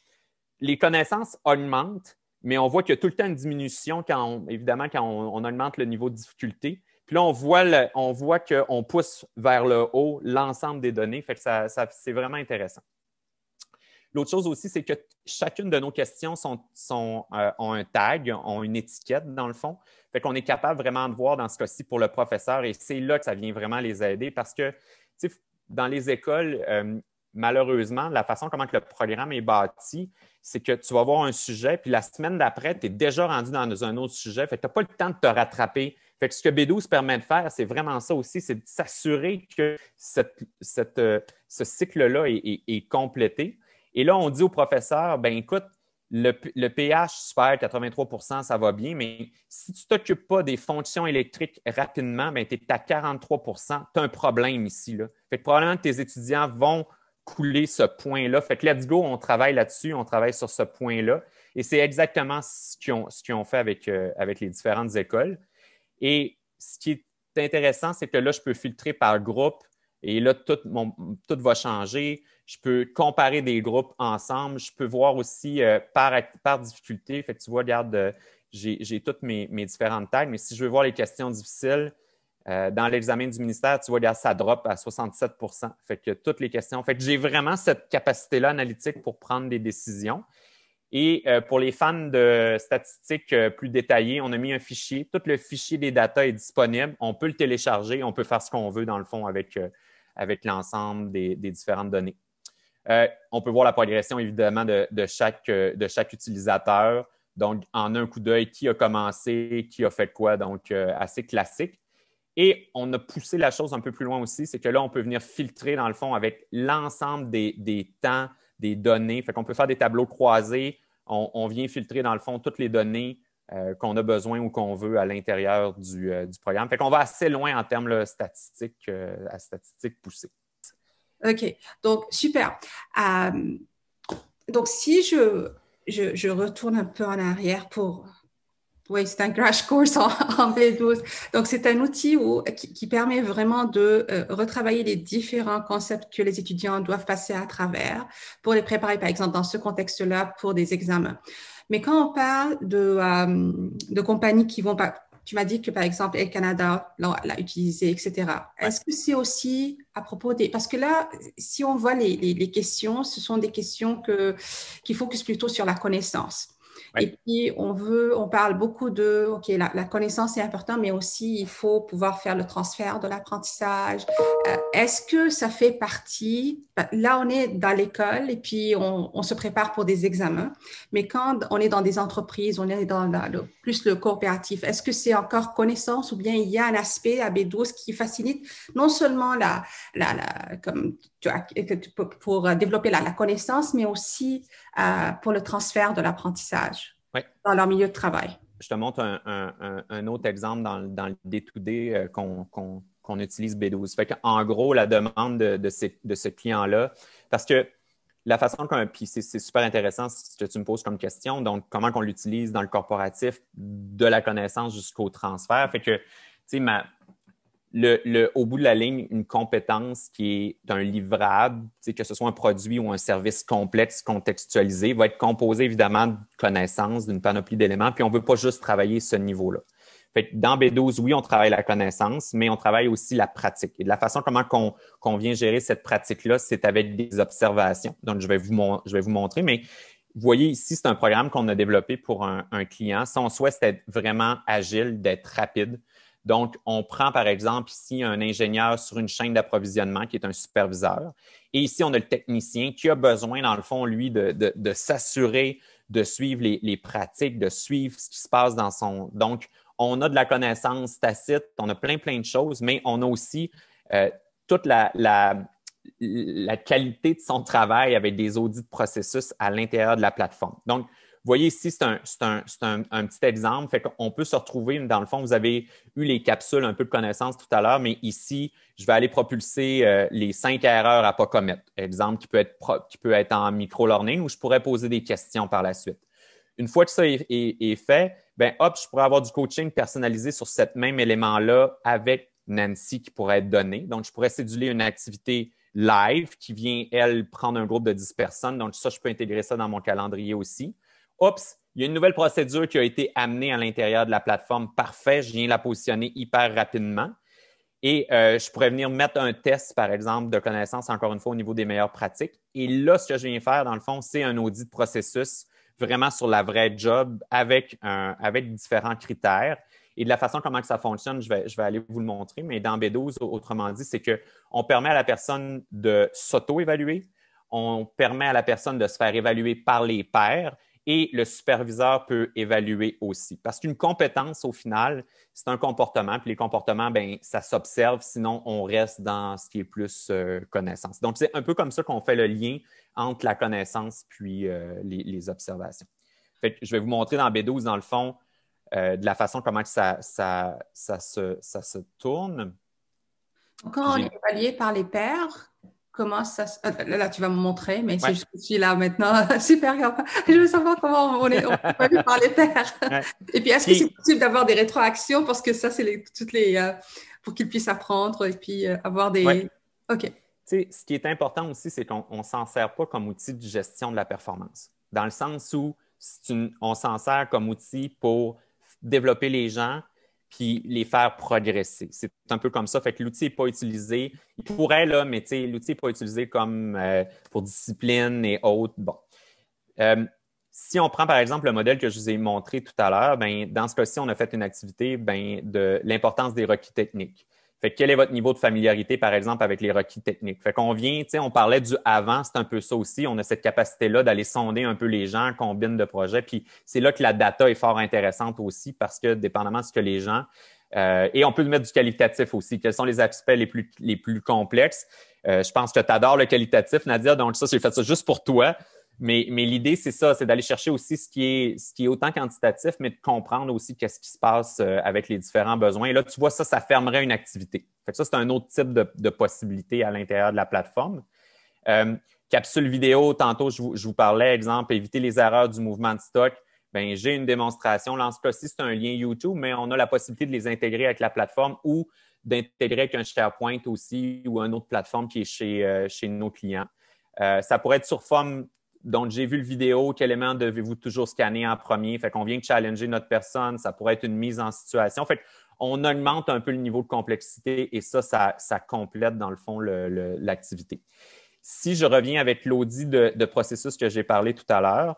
les connaissances augmentent, mais on voit qu'il y a tout le temps une diminution, quand évidemment, quand on, augmente le niveau de difficulté. Puis là, on voit, on voit qu'on pousse vers le haut l'ensemble des données. Fait que c'est vraiment intéressant. L'autre chose aussi, c'est que chacune de nos questions sont, euh, ont un tag, ont une étiquette dans le fond. Fait qu'on est capable vraiment de voir dans ce cas-ci pour le professeur et c'est là que ça vient vraiment les aider parce que dans les écoles, euh, malheureusement, la façon comment le programme est bâti, c'est que tu vas avoir un sujet, puis la semaine d'après, tu es déjà rendu dans un autre sujet. tu n'as pas le temps de te rattraper. Fait que ce que B12 permet de faire, c'est vraiment ça aussi, c'est de s'assurer que euh, ce cycle-là est, complété. Et là, on dit au professeur, ben écoute, le, pH, super, 83 ça va bien, mais si tu ne t'occupes pas des fonctions électriques rapidement, ben tu es à 43 tu as un problème ici. Là. Fait que probablement tes étudiants vont couler ce point-là. Fait que let's go, on travaille là-dessus, on travaille sur ce point-là. Et c'est exactement ce qu'ils ont, fait euh, avec, les différentes écoles. Et ce qui est intéressant, c'est que là, je peux filtrer par groupe et là, tout, va changer. Je peux comparer des groupes ensemble. Je peux voir aussi euh, par, difficulté. Fait tu vois, regarde, euh, j'ai toutes mes, mes différentes tags, mais si je veux voir les questions difficiles, euh, dans l'examen du ministère, tu vois, là, ça drop à 67 Fait que toutes les questions. Fait que j'ai vraiment cette capacité-là analytique pour prendre des décisions. Et euh, pour les fans de statistiques euh, plus détaillées, on a mis un fichier. Tout le fichier des data est disponible. On peut le télécharger. On peut faire ce qu'on veut, dans le fond, avec, l'ensemble des, différentes données. on peut voir la progression, évidemment, chaque, de chaque utilisateur. Donc, en un coup d'œil, qui a commencé, qui a fait quoi. Donc, assez classique. Et on a poussé la chose un peu plus loin aussi, c'est que là, on peut venir filtrer, dans le fond, avec l'ensemble des, temps, des données. Fait qu'on peut faire des tableaux croisés. On, vient filtrer, dans le fond, toutes les données euh, qu'on a besoin ou qu'on veut à l'intérieur du, euh, programme. Fait qu'on va assez loin en termes de statistiques, euh, à poussées. OK. Donc, super. donc, si je retourne un peu en arrière pour oui, c'est un crash course en, B12. Donc, c'est un outil qui, permet vraiment de euh, retravailler les différents concepts que les étudiants doivent passer à travers pour les préparer, par exemple, dans ce contexte-là, pour des examens. Mais quand on parle de, euh, de compagnies qui vont pas... Tu m'as dit que, par exemple, Air Canada l'a utilisé, etc. Est-ce que c'est aussi à propos des... Parce que là, si on voit les, les, les questions, ce sont des questions que, qui focusent plutôt sur la connaissance. Et puis, on veut, on parle beaucoup de, OK, la, connaissance est importante, mais aussi, il faut pouvoir faire le transfert de l'apprentissage. Euh, est-ce que ça fait partie, ben, là, on est dans l'école et puis on, on, se prépare pour des examens, mais quand on est dans des entreprises, on est dans plus le coopératif, est-ce que c'est encore connaissance ou bien il y a un aspect à B12 qui facilite non seulement la, la, la comme pour euh, développer la, connaissance, mais aussi euh, pour le transfert de l'apprentissage dans leur milieu de travail. Je te montre un, autre exemple dans, le D2D euh, qu'on utilise B12. Fait en gros, la demande de, ce client-là, parce que la façon qu'on. Puis c'est super intéressant ce que tu me poses comme question. Donc, comment qu'on l'utilise dans le corporatif, de la connaissance jusqu'au transfert. Fait que, tu sais, ma, le, au bout de la ligne, une compétence qui est un livrable, que ce soit un produit ou un service complexe, contextualisé, va être composé évidemment de connaissances, d'une panoplie d'éléments, puis on ne veut pas juste travailler ce niveau-là. Fait dans B12, oui, on travaille la connaissance, mais on travaille aussi la pratique. Et la façon comment qu'on vient gérer cette pratique-là, c'est avec des observations. Donc, je vais vous, je vais vous montrer, mais vous voyez ici, c'est un programme qu'on a développé pour un, client. Son souhait, c'était vraiment agile, d'être rapide. Donc, on prend par exemple ici un ingénieur sur une chaîne d'approvisionnement qui est un superviseur. Et ici, on a le technicien qui a besoin, dans le fond, lui, de, s'assurer de suivre les, pratiques, de suivre ce qui se passe dans son. Donc, on a de la connaissance tacite, on a plein, plein de choses, mais on a aussi euh, toute la, la, qualité de son travail avec des audits de processus à l'intérieur de la plateforme. Donc, vous voyez ici, c'est un, petit exemple. Fait peut se retrouver, dans le fond, vous avez eu les capsules, un peu de connaissances tout à l'heure, mais ici, je vais aller propulser euh, les cinq erreurs à ne pas commettre. Exemple qui peut être, en micro-learning où je pourrais poser des questions par la suite. Une fois que ça est, fait, ben hop, je pourrais avoir du coaching personnalisé sur ce même élément-là avec Nancy qui pourrait être donnée. Donc, je pourrais céduler une activité live qui vient, elle, prendre un groupe de 10 personnes. Donc, ça, je peux intégrer ça dans mon calendrier aussi. Oups, il y a une nouvelle procédure qui a été amenée à l'intérieur de la plateforme. Parfait, je viens la positionner hyper rapidement. Et euh, je pourrais venir mettre un test, par exemple, de connaissance, encore une fois, au niveau des meilleures pratiques. Et là, ce que je viens faire, dans le fond, c'est un audit de processus vraiment sur la vraie job avec, différents critères. Et de la façon comment ça fonctionne, je vais, je vais aller vous le montrer. Mais dans B12, autrement dit, c'est qu'on permet à la personne de s'auto-évaluer, on permet à la personne de se faire évaluer par les pairs et le superviseur peut évaluer aussi. Parce qu'une compétence, au final, c'est un comportement, puis les comportements, ben, ça s'observe, sinon on reste dans ce qui est plus euh, connaissance. Donc, c'est un peu comme ça qu'on fait le lien entre la connaissance puis euh, les, observations. Fait je vais vous montrer dans B12, dans le fond, euh, de la façon comment ça, se, ça se tourne. Quand on est évalué par les pairs, comment ça se... Euh, là, tu vas me montrer, mais juste que je suis là maintenant, super, je veux savoir comment on est, on peut parler Et puis, est-ce que c'est possible d'avoir des rétroactions parce que ça, c'est toutes les... Euh, pour qu'ils puissent apprendre et puis euh, avoir des... OK. OK. sais, ce qui est important aussi, c'est qu'on ne s'en sert pas comme outil de gestion de la performance, dans le sens où on s'en sert comme outil pour développer les gens, puis les faire progresser. C'est un peu comme ça. Fait que l'outil n'est pas utilisé. Il pourrait, mais l'outil n'est pas utilisé euh, pour discipline et autres. Bon. Euh, si on prend par exemple le modèle que je vous ai montré tout à l'heure, ben, dans ce cas-ci, on a fait une activité ben, de l'importance des requis techniques. Fait quel est votre niveau de familiarité, par exemple, avec les requis techniques? Fait qu'on vient, tu sais, on parlait du avant, c'est un peu ça aussi. On a cette capacité-là d'aller sonder un peu les gens, combine de projets. Puis c'est là que la data est fort intéressante aussi parce que, dépendamment de ce que les gens, euh, et on peut mettre du qualitatif aussi. Quels sont les aspects les plus, les plus complexes? Euh, je pense que tu adores le qualitatif, Nadia. Donc, ça, j'ai fait ça juste pour toi. Mais, l'idée, c'est ça, c'est d'aller chercher aussi ce qui, est, autant quantitatif, mais de comprendre aussi qu'est-ce qui se passe euh, avec les différents besoins. Et là, tu vois, ça, ça fermerait une activité. Fait que ça, c'est un autre type de, possibilité à l'intérieur de la plateforme. Euh, capsule vidéo, tantôt, je vous, parlais, exemple, éviter les erreurs du mouvement de stock. Bien, j'ai une démonstration. Là, en ce cas-ci, c'est un lien YouTube, mais on a la possibilité de les intégrer avec la plateforme ou d'intégrer avec un SharePoint aussi ou une autre plateforme qui est chez, euh, nos clients. ça pourrait être sur forme donc, j'ai vu le vidéo, quel élément devez-vous toujours scanner en premier? Fait qu'on vient de challenger notre personne, ça pourrait être une mise en situation. Fait on augmente un peu le niveau de complexité et ça, ça, complète dans le fond l'activité. Si je reviens avec l'audit de, processus que j'ai parlé tout à l'heure,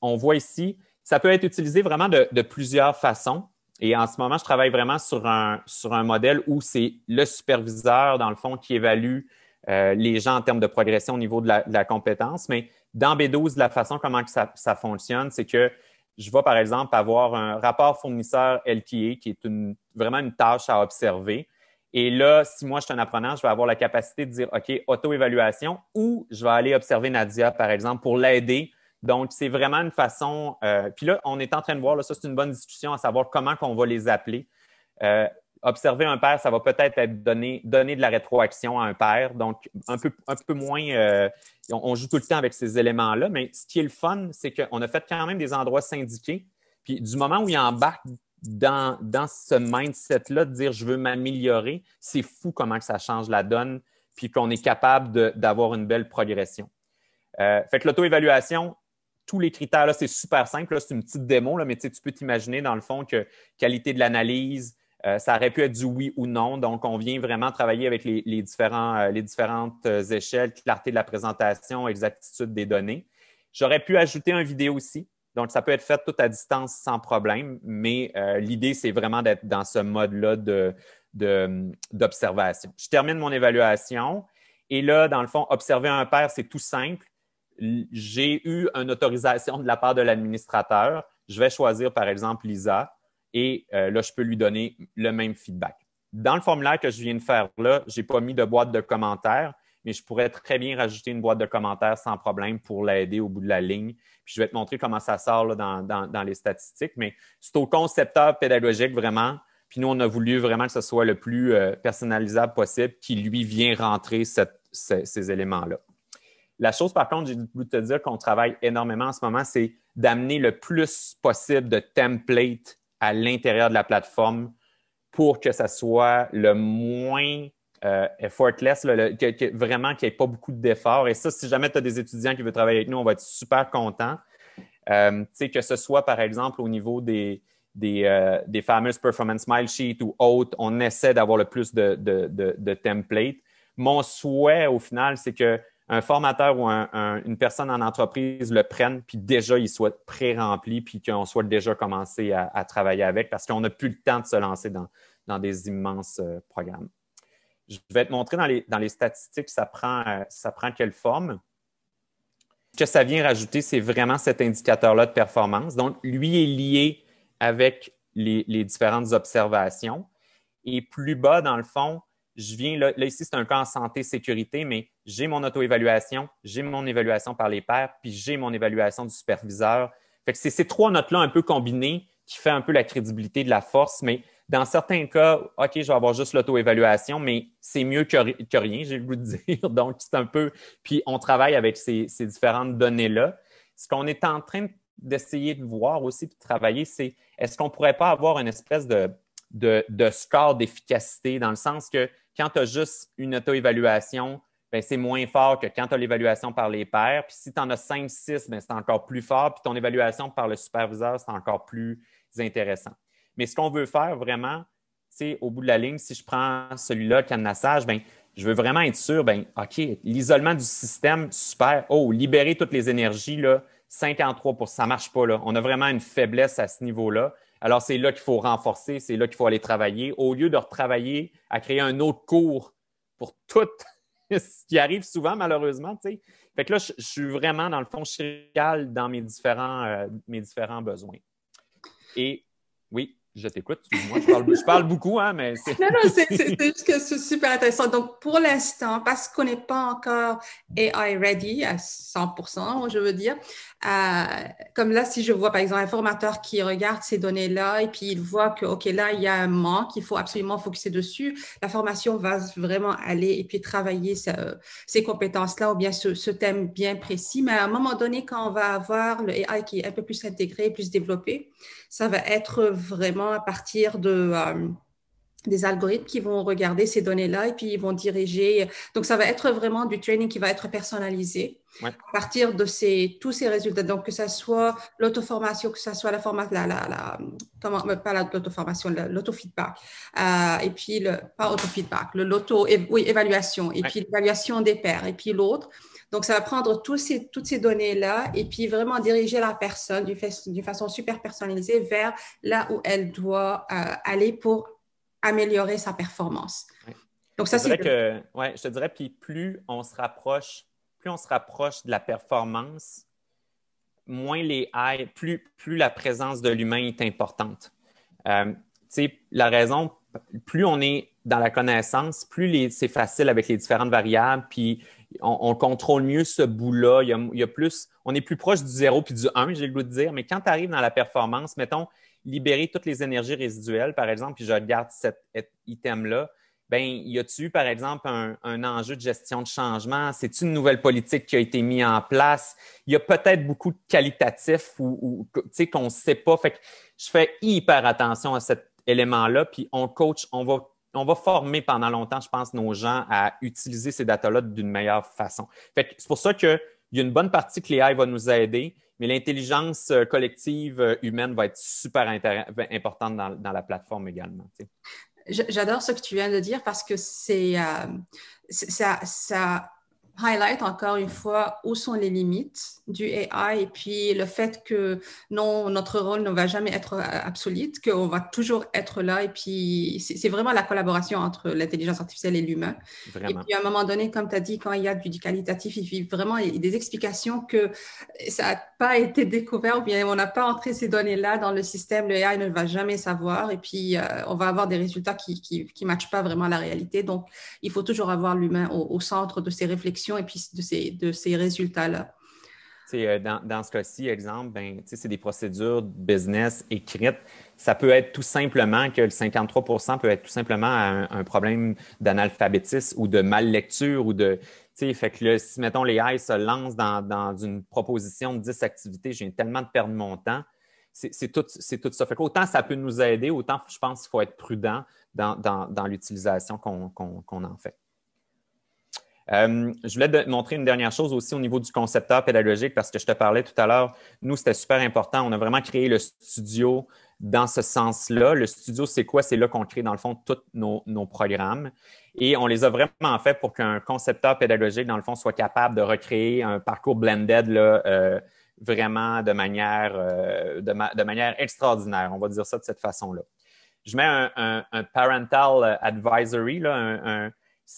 on voit ici, ça peut être utilisé vraiment de, plusieurs façons. Et en ce moment, je travaille vraiment sur un, modèle où c'est le superviseur, dans le fond, qui évalue euh, les gens en termes de progression au niveau de la, de la compétence. Mais dans B12, la façon comment ça, ça fonctionne, c'est que je vais, par exemple, avoir un rapport fournisseur LTA, qui est vraiment une tâche à observer. Et là, si moi, je suis un apprenant, je vais avoir la capacité de dire, OK, auto-évaluation, ou je vais aller observer Nadia, par exemple, pour l'aider. Donc, c'est vraiment une façon. Euh, puis là, on est en train de voir, là, ça, c'est une bonne discussion à savoir comment qu'on va les appeler. Euh, observer un père, ça va peut-être être donner, de la rétroaction à un père. Donc, un peu, moins. Euh, on, joue tout le temps avec ces éléments-là. Mais ce qui est le fun, c'est qu'on a fait quand même des endroits syndiqués. Puis, du moment où il embarque dans, dans ce mindset-là de dire je veux m'améliorer, c'est fou comment que ça change la donne. Puis qu'on est capable d'avoir une belle progression. Euh, fait que l'auto-évaluation, tous les critères, là, c'est super simple. C'est une petite démo, là, mais tu peux t'imaginer, dans le fond, que qualité de l'analyse, euh, ça aurait pu être du oui ou non. Donc, on vient vraiment travailler avec les, différents, euh, différentes euh, échelles, clarté de la présentation, exactitude des données. J'aurais pu ajouter un vidéo aussi. Donc, ça peut être fait tout à distance sans problème, mais l'idée, c'est vraiment d'être dans ce mode-là d'observation. De, Je termine mon évaluation et là, dans le fond, observer un père, c'est tout simple. J'ai eu une autorisation de la part de l'administrateur. Je vais choisir, par exemple, Lisa et euh, là, je peux lui donner le même feedback. Dans le formulaire que je viens de faire là, je n'ai pas mis de boîte de commentaires, mais je pourrais très bien rajouter une boîte de commentaires sans problème pour l'aider au bout de la ligne. Puis je vais te montrer comment ça sort là, dans, dans, les statistiques, mais c'est au concepteur pédagogique vraiment. Puis nous, on a voulu vraiment que ce soit le plus euh, personnalisable possible qui lui vient rentrer ces, éléments-là. La chose, par contre, j'ai voulu te dire qu'on travaille énormément en ce moment, c'est d'amener le plus possible de templates à l'intérieur de la plateforme pour que ça soit le moins euh, effortless, vraiment qu'il n'y ait pas beaucoup d'efforts. Et ça, si jamais tu as des étudiants qui veulent travailler avec nous, on va être super contents. Euh, sais que ce soit, par exemple, au niveau des, euh, des, fameuses performance mile sheets ou autres, on essaie d'avoir le plus de, de templates. Mon souhait, au final, c'est que un formateur ou une personne en entreprise le prenne, puis déjà il soit pré-rempli, puis qu'on soit déjà commencé à, travailler avec parce qu'on n'a plus le temps de se lancer dans, des immenses euh, programmes. Je vais te montrer dans les, statistiques, ça prend, euh, ça prend quelle forme. Ce que ça vient rajouter, c'est vraiment cet indicateur-là de performance. Donc, lui est lié avec les différentes observations. Et plus bas, dans le fond, je viens, là, ici, c'est un cas en santé-sécurité, mais j'ai mon auto-évaluation, j'ai mon évaluation par les pairs, puis j'ai mon évaluation du superviseur. Fait que c'est ces trois notes-là un peu combinées qui fait un peu la crédibilité de la force, mais dans certains cas, OK, je vais avoir juste l'auto-évaluation, mais c'est mieux que, rien, j'ai le goût de dire. Donc, c'est un peu. Puis, on travaille avec ces, ces différentes données-là. Ce qu'on est en train d'essayer de voir aussi, de travailler, c'est est-ce qu'on ne pourrait pas avoir une espèce de de, score d'efficacité, dans le sens que quand tu as juste une auto-évaluation, ben, c'est moins fort que quand tu as l'évaluation par les pairs. Puis si tu en as 5, 6, ben, c'est encore plus fort. Puis ton évaluation par le superviseur, c'est encore plus intéressant. Mais ce qu'on veut faire vraiment, c'est au bout de la ligne, si je prends celui-là, massage ben je veux vraiment être sûr, ben, OK, l'isolement du système, super. Oh, libérer toutes les énergies, là, 53 ça ne marche pas. Là. On a vraiment une faiblesse à ce niveau-là. Alors, c'est là qu'il faut renforcer, c'est là qu'il faut aller travailler, au lieu de retravailler à créer un autre cours pour tout ce qui arrive souvent, malheureusement. Fait que là, je, suis vraiment, dans le fond, chirical dans mes différents, euh, mes différents besoins. Et oui. Je t'écoute, moi je parle, beaucoup, hein, mais c'est... Non, non, c'est juste que c'est super intéressant. Donc, pour l'instant, parce qu'on n'est pas encore AI ready à 100%, je veux dire, euh, comme là, si je vois, par exemple, un formateur qui regarde ces données-là et puis il voit que, OK, là, il y a un manque, il faut absolument focuser dessus, la formation va vraiment aller et puis travailler ces compétences-là ou bien ce, ce thème bien précis. Mais à un moment donné, quand on va avoir le AI qui est un peu plus intégré, plus développé, ça va être vraiment à partir de euh, des algorithmes qui vont regarder ces données-là et puis ils vont diriger. Donc, ça va être vraiment du training qui va être personnalisé à partir de ces, tous ces résultats. Donc, que ce soit l'auto-formation, que ce soit la formation, la, comment, euh, pas l'auto-formation, l'auto-feedback. Euh, et puis, le, pas auto-feedback, l'auto, évaluation. Et puis, l'évaluation des pairs. Et puis, l'autre, donc, ça va prendre toutes ces données-là et puis vraiment diriger la personne d'une façon super personnalisée vers là où elle doit euh, aller pour améliorer sa performance. Donc, ça, c'est. que, ouais, je te dirais, puis plus on se rapproche, plus on se rapproche de la performance, moins les high, plus, plus la présence de l'humain est importante. Euh, sais, la raison, plus on est dans la connaissance, plus c'est facile avec les différentes variables, puis on, contrôle mieux ce bout-là. Il, y, a, plus, on est plus proche du zéro puis du 1, j'ai le goût de dire. Mais quand tu arrives dans la performance, mettons, libérer toutes les énergies résiduelles, par exemple, puis je regarde cet item-là, ben y a-tu eu, par exemple, un, enjeu de gestion de changement? C'est-tu une nouvelle politique qui a été mise en place? Il y a peut-être beaucoup de qualitatifs ou, sais, qu'on ne sait pas. Fait que je fais hyper attention à cet élément-là, puis on coach, on va on va former pendant longtemps, je pense, nos gens à utiliser ces datas-là d'une meilleure façon. Fait c'est pour ça qu'il y a une bonne partie que l'IA va nous aider, mais l'intelligence euh, collective euh, humaine va être super importante dans, la plateforme également. J'adore ce que tu viens de dire parce que c'est, euh, ça, ça highlight encore une fois où sont les limites du AI et puis le fait que non, notre rôle ne va jamais être absolu, qu'on va toujours être là et puis c'est vraiment la collaboration entre l'intelligence artificielle et l'humain. Et puis à un moment donné, comme tu as dit, quand il y a du, qualitatif, il y a vraiment des explications que ça a pas été découvert ou bien on n'a pas entré ces données-là dans le système, le AI ne va jamais savoir et puis euh, on va avoir des résultats qui qui, qui matchent pas vraiment la réalité. Donc, il faut toujours avoir l'humain au, centre de ces réflexions et puis de ces, de ces résultats-là. Euh, dans, dans, ce cas-ci, exemple, ben, c'est des procédures business écrites. Ça peut être tout simplement que le 53 peut être tout simplement un, un problème d'analphabétisme ou de mal lecture ou de que si, mettons, les AI se lancent dans, une proposition de 10 activités, j'ai tellement de perdre mon temps. C'est tout, ça. Fait autant ça peut nous aider, autant je pense qu'il faut être prudent dans, l'utilisation qu'on en fait. Euh, je voulais te montrer une dernière chose aussi au niveau du concepteur pédagogique parce que je te parlais tout à l'heure. Nous, c'était super important. On a vraiment créé le studio dans ce sens-là, le studio, c'est quoi? C'est là qu'on crée, dans le fond, tous nos, programmes. Et on les a vraiment fait pour qu'un concepteur pédagogique, dans le fond, soit capable de recréer un parcours blended là, euh, vraiment de manière, euh, de, manière extraordinaire. On va dire ça de cette façon-là. Je mets un, un parental advisory, là, un,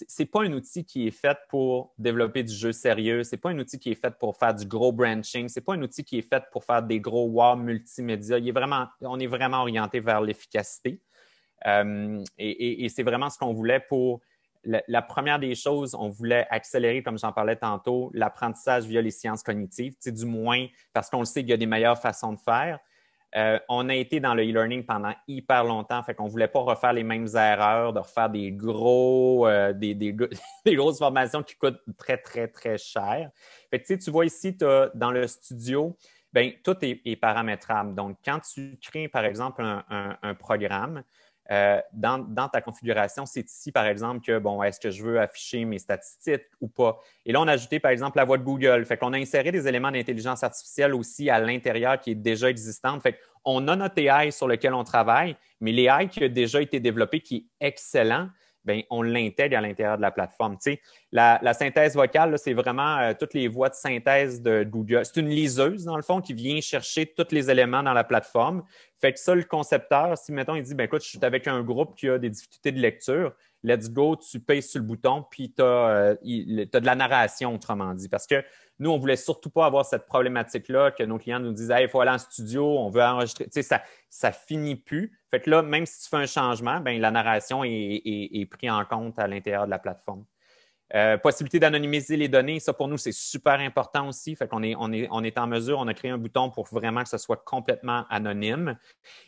c'est pas un outil qui est fait pour développer du jeu sérieux, c'est pas un outil qui est fait pour faire du gros branching, c'est pas un outil qui est fait pour faire des gros wow multimédia. Il est vraiment, on est vraiment orienté vers l'efficacité. Euh, et, c'est vraiment ce qu'on voulait pour la, la, première des choses, on voulait accélérer, comme j'en parlais tantôt, l'apprentissage via les sciences cognitives, du moins parce qu'on le sait qu'il y a des meilleures façons de faire, euh, on a été dans le e-learning pendant hyper longtemps, fait qu'on ne voulait pas refaire les mêmes erreurs, de refaire des gros, euh, des, grosses formations qui coûtent très, très, très cher. Fait que, tu vois ici, as, dans le studio, ben, tout est, paramétrable. Donc, quand tu crées, par exemple, un programme, euh, dans, ta configuration, c'est ici, par exemple, que, bon, est-ce que je veux afficher mes statistiques ou pas? Et là, on a ajouté, par exemple, la voix de Google. Fait qu'on a inséré des éléments d'intelligence artificielle aussi à l'intérieur qui est déjà existante. Fait qu'on a notre AI sur lequel on travaille, mais l'AI qui a déjà été développé, qui est excellent, Bien, on l'intègre à l'intérieur de la plateforme. Tu sais, la, synthèse vocale, c'est vraiment euh, toutes les voix de synthèse de Google. C'est une liseuse, dans le fond, qui vient chercher tous les éléments dans la plateforme, fait que ça, le concepteur, si mettons, il dit ben écoute, je suis avec un groupe qui a des difficultés de lecture, let's go, tu payes sur le bouton, puis tu as, euh, de la narration, autrement dit. Parce que nous, on ne voulait surtout pas avoir cette problématique-là que nos clients nous disent il faut aller en studio, on veut enregistrer. Tu sais, ça, ça finit plus. Fait que là, même si tu fais un changement, ben la narration est, est prise en compte à l'intérieur de la plateforme. Euh, possibilité d'anonymiser les données, ça pour nous, c'est super important aussi. qu'on est, on est, en mesure, on a créé un bouton pour vraiment que ce soit complètement anonyme.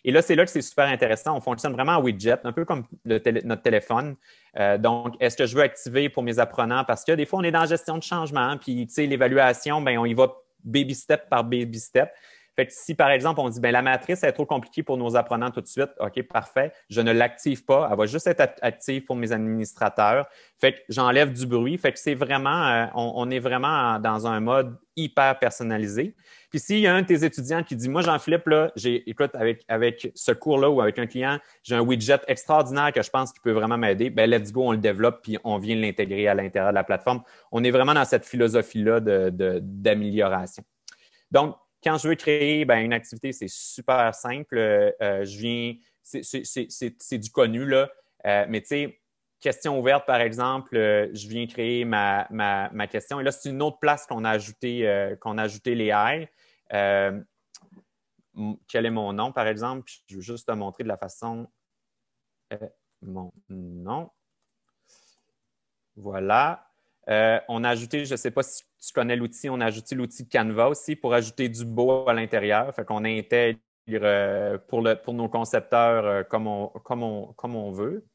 Et là, c'est là que c'est super intéressant. On fonctionne vraiment en widget, un peu comme notre téléphone. Euh, donc, est-ce que je veux activer pour mes apprenants? Parce que des fois, on est dans la gestion de changement, puis l'évaluation, ben, on y va baby step par baby step. Fait que si, par exemple, on dit, ben, la matrice est trop compliquée pour nos apprenants tout de suite, OK, parfait, je ne l'active pas, elle va juste être active pour mes administrateurs. Fait que j'enlève du bruit. Fait que c'est vraiment, euh, on, est vraiment dans un mode hyper personnalisé. Puis s'il y a un de tes étudiants qui dit, moi, j'en flippe là, j'ai, écoute, avec, avec ce cours-là ou avec un client, j'ai un widget extraordinaire que je pense qui peut vraiment m'aider, ben, let's go, on le développe puis on vient l'intégrer à l'intérieur de la plateforme. On est vraiment dans cette philosophie-là d'amélioration. Donc, quand je veux créer ben, une activité, c'est super simple. Euh, euh, je c'est du connu, euh, mais tu sais, question ouverte, par exemple, je viens créer ma, question. Et là, c'est une autre place qu'on a ajouté, qu'on ajouté les AI. quel est mon nom, par exemple? Je veux juste te montrer de la façon mon nom. Voilà. Euh, on a ajouté, je ne sais pas si tu connais l'outil, on a ajouté l'outil Canva aussi pour ajouter du beau à l'intérieur. Fait qu'on intègre euh, pour, nos concepteurs euh, comme, on, veut.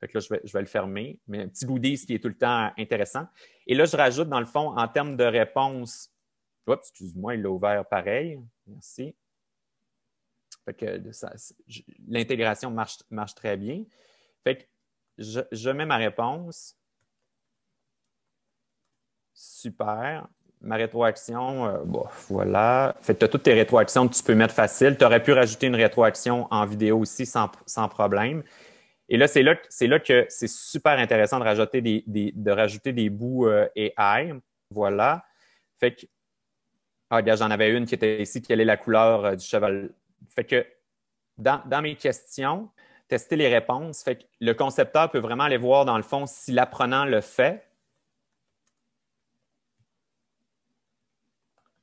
Fait que là, je vais, le fermer. Mais un petit goodies qui est tout le temps intéressant. Et là, je rajoute, dans le fond, en termes de réponse. Oups, excuse-moi, il l'a ouvert pareil. Merci. Fait que l'intégration marche, très bien. Fait que je mets ma réponse super. Ma rétroaction, euh, voilà. Fait tu as toutes tes rétroactions que tu peux mettre facile. Tu aurais pu rajouter une rétroaction en vidéo aussi sans, problème. Et là, c'est là, que c'est super intéressant de rajouter des, de rajouter des bouts et euh, AI. Voilà. Fait que, ah, j'en avais une qui était ici. Quelle est la couleur euh, du cheval? Fait que, dans, dans mes questions, tester les réponses. Fait que le concepteur peut vraiment aller voir, dans le fond, si l'apprenant le fait,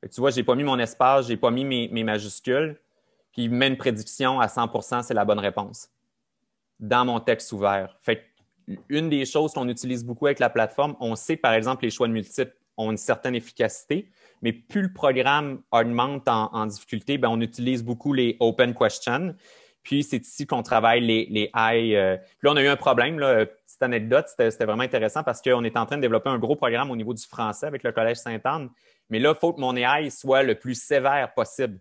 tu vois, j'ai pas mis mon espace, j'ai pas mis mes, majuscules. Puis une prédiction à 100 c'est la bonne réponse dans mon texte ouvert. Fait une des choses qu'on utilise beaucoup avec la plateforme, on sait par exemple les choix de multiples ont une certaine efficacité, mais plus le programme augmente en, difficulté, bien, on utilise beaucoup les open questions. Puis c'est ici qu'on travaille les, les high. Euh, là, on a eu un problème, là, euh, petite anecdote, c'était vraiment intéressant parce qu'on est en train de développer un gros programme au niveau du français avec le Collège Sainte-Anne. Mais là, il faut que mon AI soit le plus sévère possible.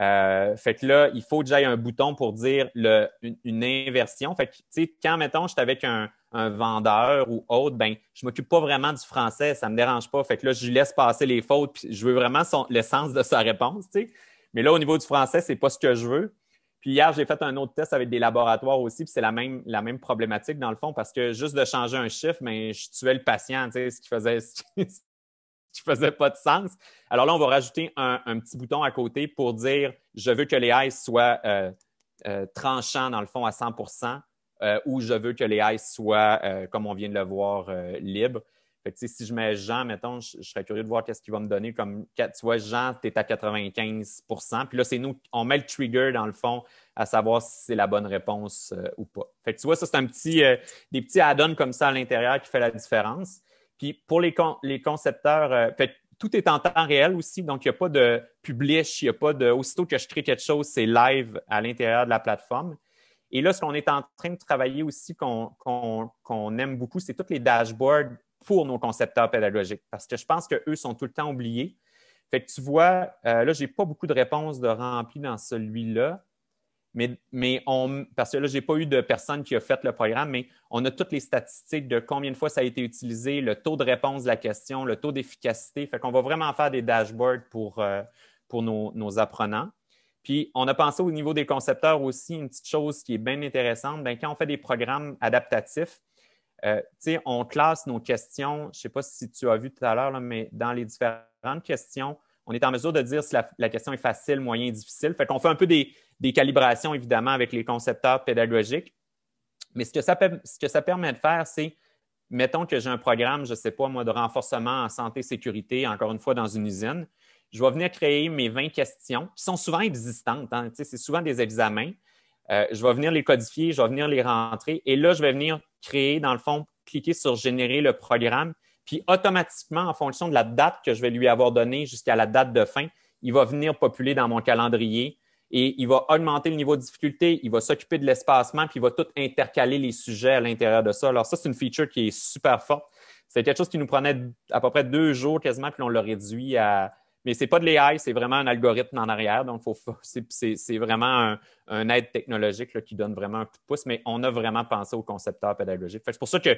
Euh, fait que là, il faut que j'aille un bouton pour dire une, inversion. Fait que, tu sais, quand, mettons, je suis avec un, vendeur ou autre, ben, je m'occupe pas vraiment du français, ça me dérange pas. Fait que là, je lui laisse passer les fautes, puis je veux vraiment le sens de sa réponse, tu sais. Mais là, au niveau du français, c'est pas ce que je veux. Puis hier, j'ai fait un autre test avec des laboratoires aussi, puis c'est la même, problématique dans le fond, parce que juste de changer un chiffre, mais ben, je tuais le patient, tu sais, ce qui faisait, qui faisait pas de sens. Alors là, on va rajouter un, petit bouton à côté pour dire je veux que les eyes soient euh, euh, tranchants dans le fond à 100 euh, ou je veux que les eyes soient, comme on vient de le voir, libres. si je mets Jean, mettons, je, serais curieux de voir qu'est-ce qu'il va me donner comme, tu vois, Jean, tu es à 95 Puis là, c'est nous, on met le trigger dans le fond à savoir si c'est la bonne réponse ou pas. Fait tu vois, ça, c'est des petits add-ons comme ça à l'intérieur qui fait la différence. Puis pour les, concepteurs, euh, fait, tout est en temps réel aussi, donc il n'y a pas de publish, il n'y a pas de aussitôt que je crée quelque chose, c'est live à l'intérieur de la plateforme. Et là, ce qu'on est en train de travailler aussi, qu'on aime beaucoup, c'est tous les dashboards pour nos concepteurs pédagogiques, parce que je pense qu'eux sont tout le temps oubliés. Fait que tu vois, euh, là, je n'ai pas beaucoup de réponses de remplis dans celui-là, mais, on, parce que là, je n'ai pas eu de personne qui a fait le programme, mais on a toutes les statistiques de combien de fois ça a été utilisé, le taux de réponse de la question, le taux d'efficacité. Fait qu'on va vraiment faire des dashboards pour, euh, nos, apprenants. Puis, on a pensé au niveau des concepteurs aussi, une petite chose qui est bien intéressante. Ben, quand on fait des programmes adaptatifs, euh, on classe nos questions. Je ne sais pas si tu as vu tout à l'heure, mais dans les différentes questions, on est en mesure de dire si la, question est facile, moyen, difficile. Fait qu'on fait un peu des, des calibrations, évidemment, avec les concepteurs pédagogiques. Mais ce que ça, permet de faire, c'est, mettons que j'ai un programme, je ne sais pas, moi, de renforcement en santé-sécurité, encore une fois, dans une usine. Je vais venir créer mes 20 questions qui sont souvent existantes. Hein. c'est souvent des examens. Euh, je vais venir les codifier, je vais venir les rentrer. Et là, je vais venir créer, dans le fond, cliquer sur générer le programme. Puis automatiquement, en fonction de la date que je vais lui avoir donnée jusqu'à la date de fin, il va venir populer dans mon calendrier et il va augmenter le niveau de difficulté, il va s'occuper de l'espacement, puis il va tout intercaler les sujets à l'intérieur de ça. Alors, ça, c'est une feature qui est super forte. C'est quelque chose qui nous prenait à peu près deux jours quasiment, puis on l'a réduit à, mais ce n'est pas de l'AI, c'est vraiment un algorithme en arrière. Donc, c'est vraiment un, aide technologique qui donne vraiment un coup de pouce, mais on a vraiment pensé au concepteur pédagogique. C'est pour ça que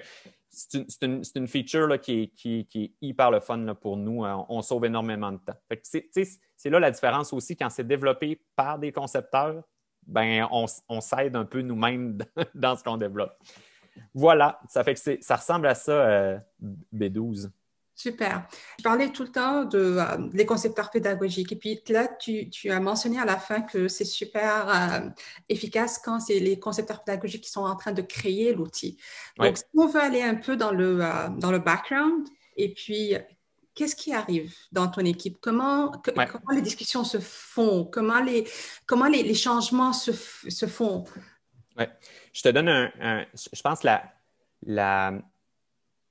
c'est une, feature qui, est, qui, hyper le fun pour nous. Euh, on, sauve énormément de temps. C'est là la différence aussi quand c'est développé par des concepteurs, ben, on, on s'aide un peu nous-mêmes dans ce qu'on développe. Voilà, ça fait que ça ressemble à ça, euh, B12. Super. Je parlais tout le temps de euh, concepteurs pédagogiques. Et puis là, tu, as mentionné à la fin que c'est super euh, efficace quand c'est les concepteurs pédagogiques qui sont en train de créer l'outil. Donc, si on veut aller un peu euh, dans le, background, et puis qu'est-ce qui arrive dans ton équipe comment, les discussions se font Comment les, comment les, changements se, font Oui. Je te donne un, Je pense la. la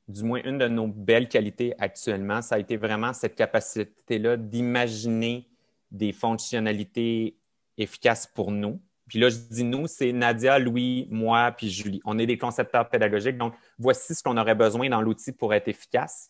du moins une de nos belles qualités actuellement, ça a été vraiment cette capacité-là d'imaginer des fonctionnalités efficaces pour nous. Puis là, je dis nous, c'est Nadia, Louis, moi, puis Julie. On est des concepteurs pédagogiques, donc voici ce qu'on aurait besoin dans l'outil pour être efficace.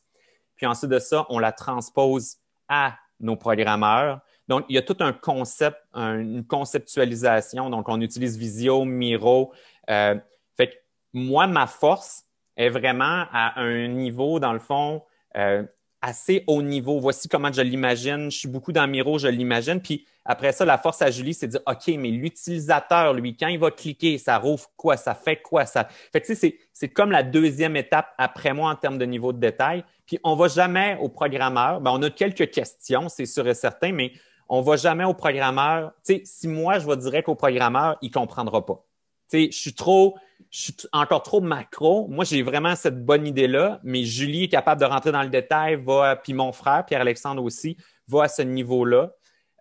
Puis ensuite de ça, on la transpose à nos programmeurs. Donc, il y a tout un concept, une conceptualisation. Donc, on utilise Visio, Miro. Euh, fait moi, ma force, est vraiment à un niveau, dans le fond, euh, assez haut niveau. Voici comment je l'imagine. Je suis beaucoup dans Miro, je l'imagine. Puis après ça, la force à Julie, c'est de dire, OK, mais l'utilisateur, lui, quand il va cliquer, ça rouvre quoi, ça fait quoi, ça. Fait tu sais, c'est comme la deuxième étape après moi en termes de niveau de détail. Puis on va jamais au programmeur. Ben, on a quelques questions, c'est sûr et certain, mais on va jamais au programmeur. Tu sais, si moi, je vais direct au programmeur, il comprendra pas je suis trop, je suis encore trop macro. Moi, j'ai vraiment cette bonne idée-là, mais Julie est capable de rentrer dans le détail, va, puis mon frère, Pierre-Alexandre aussi, va à ce niveau-là.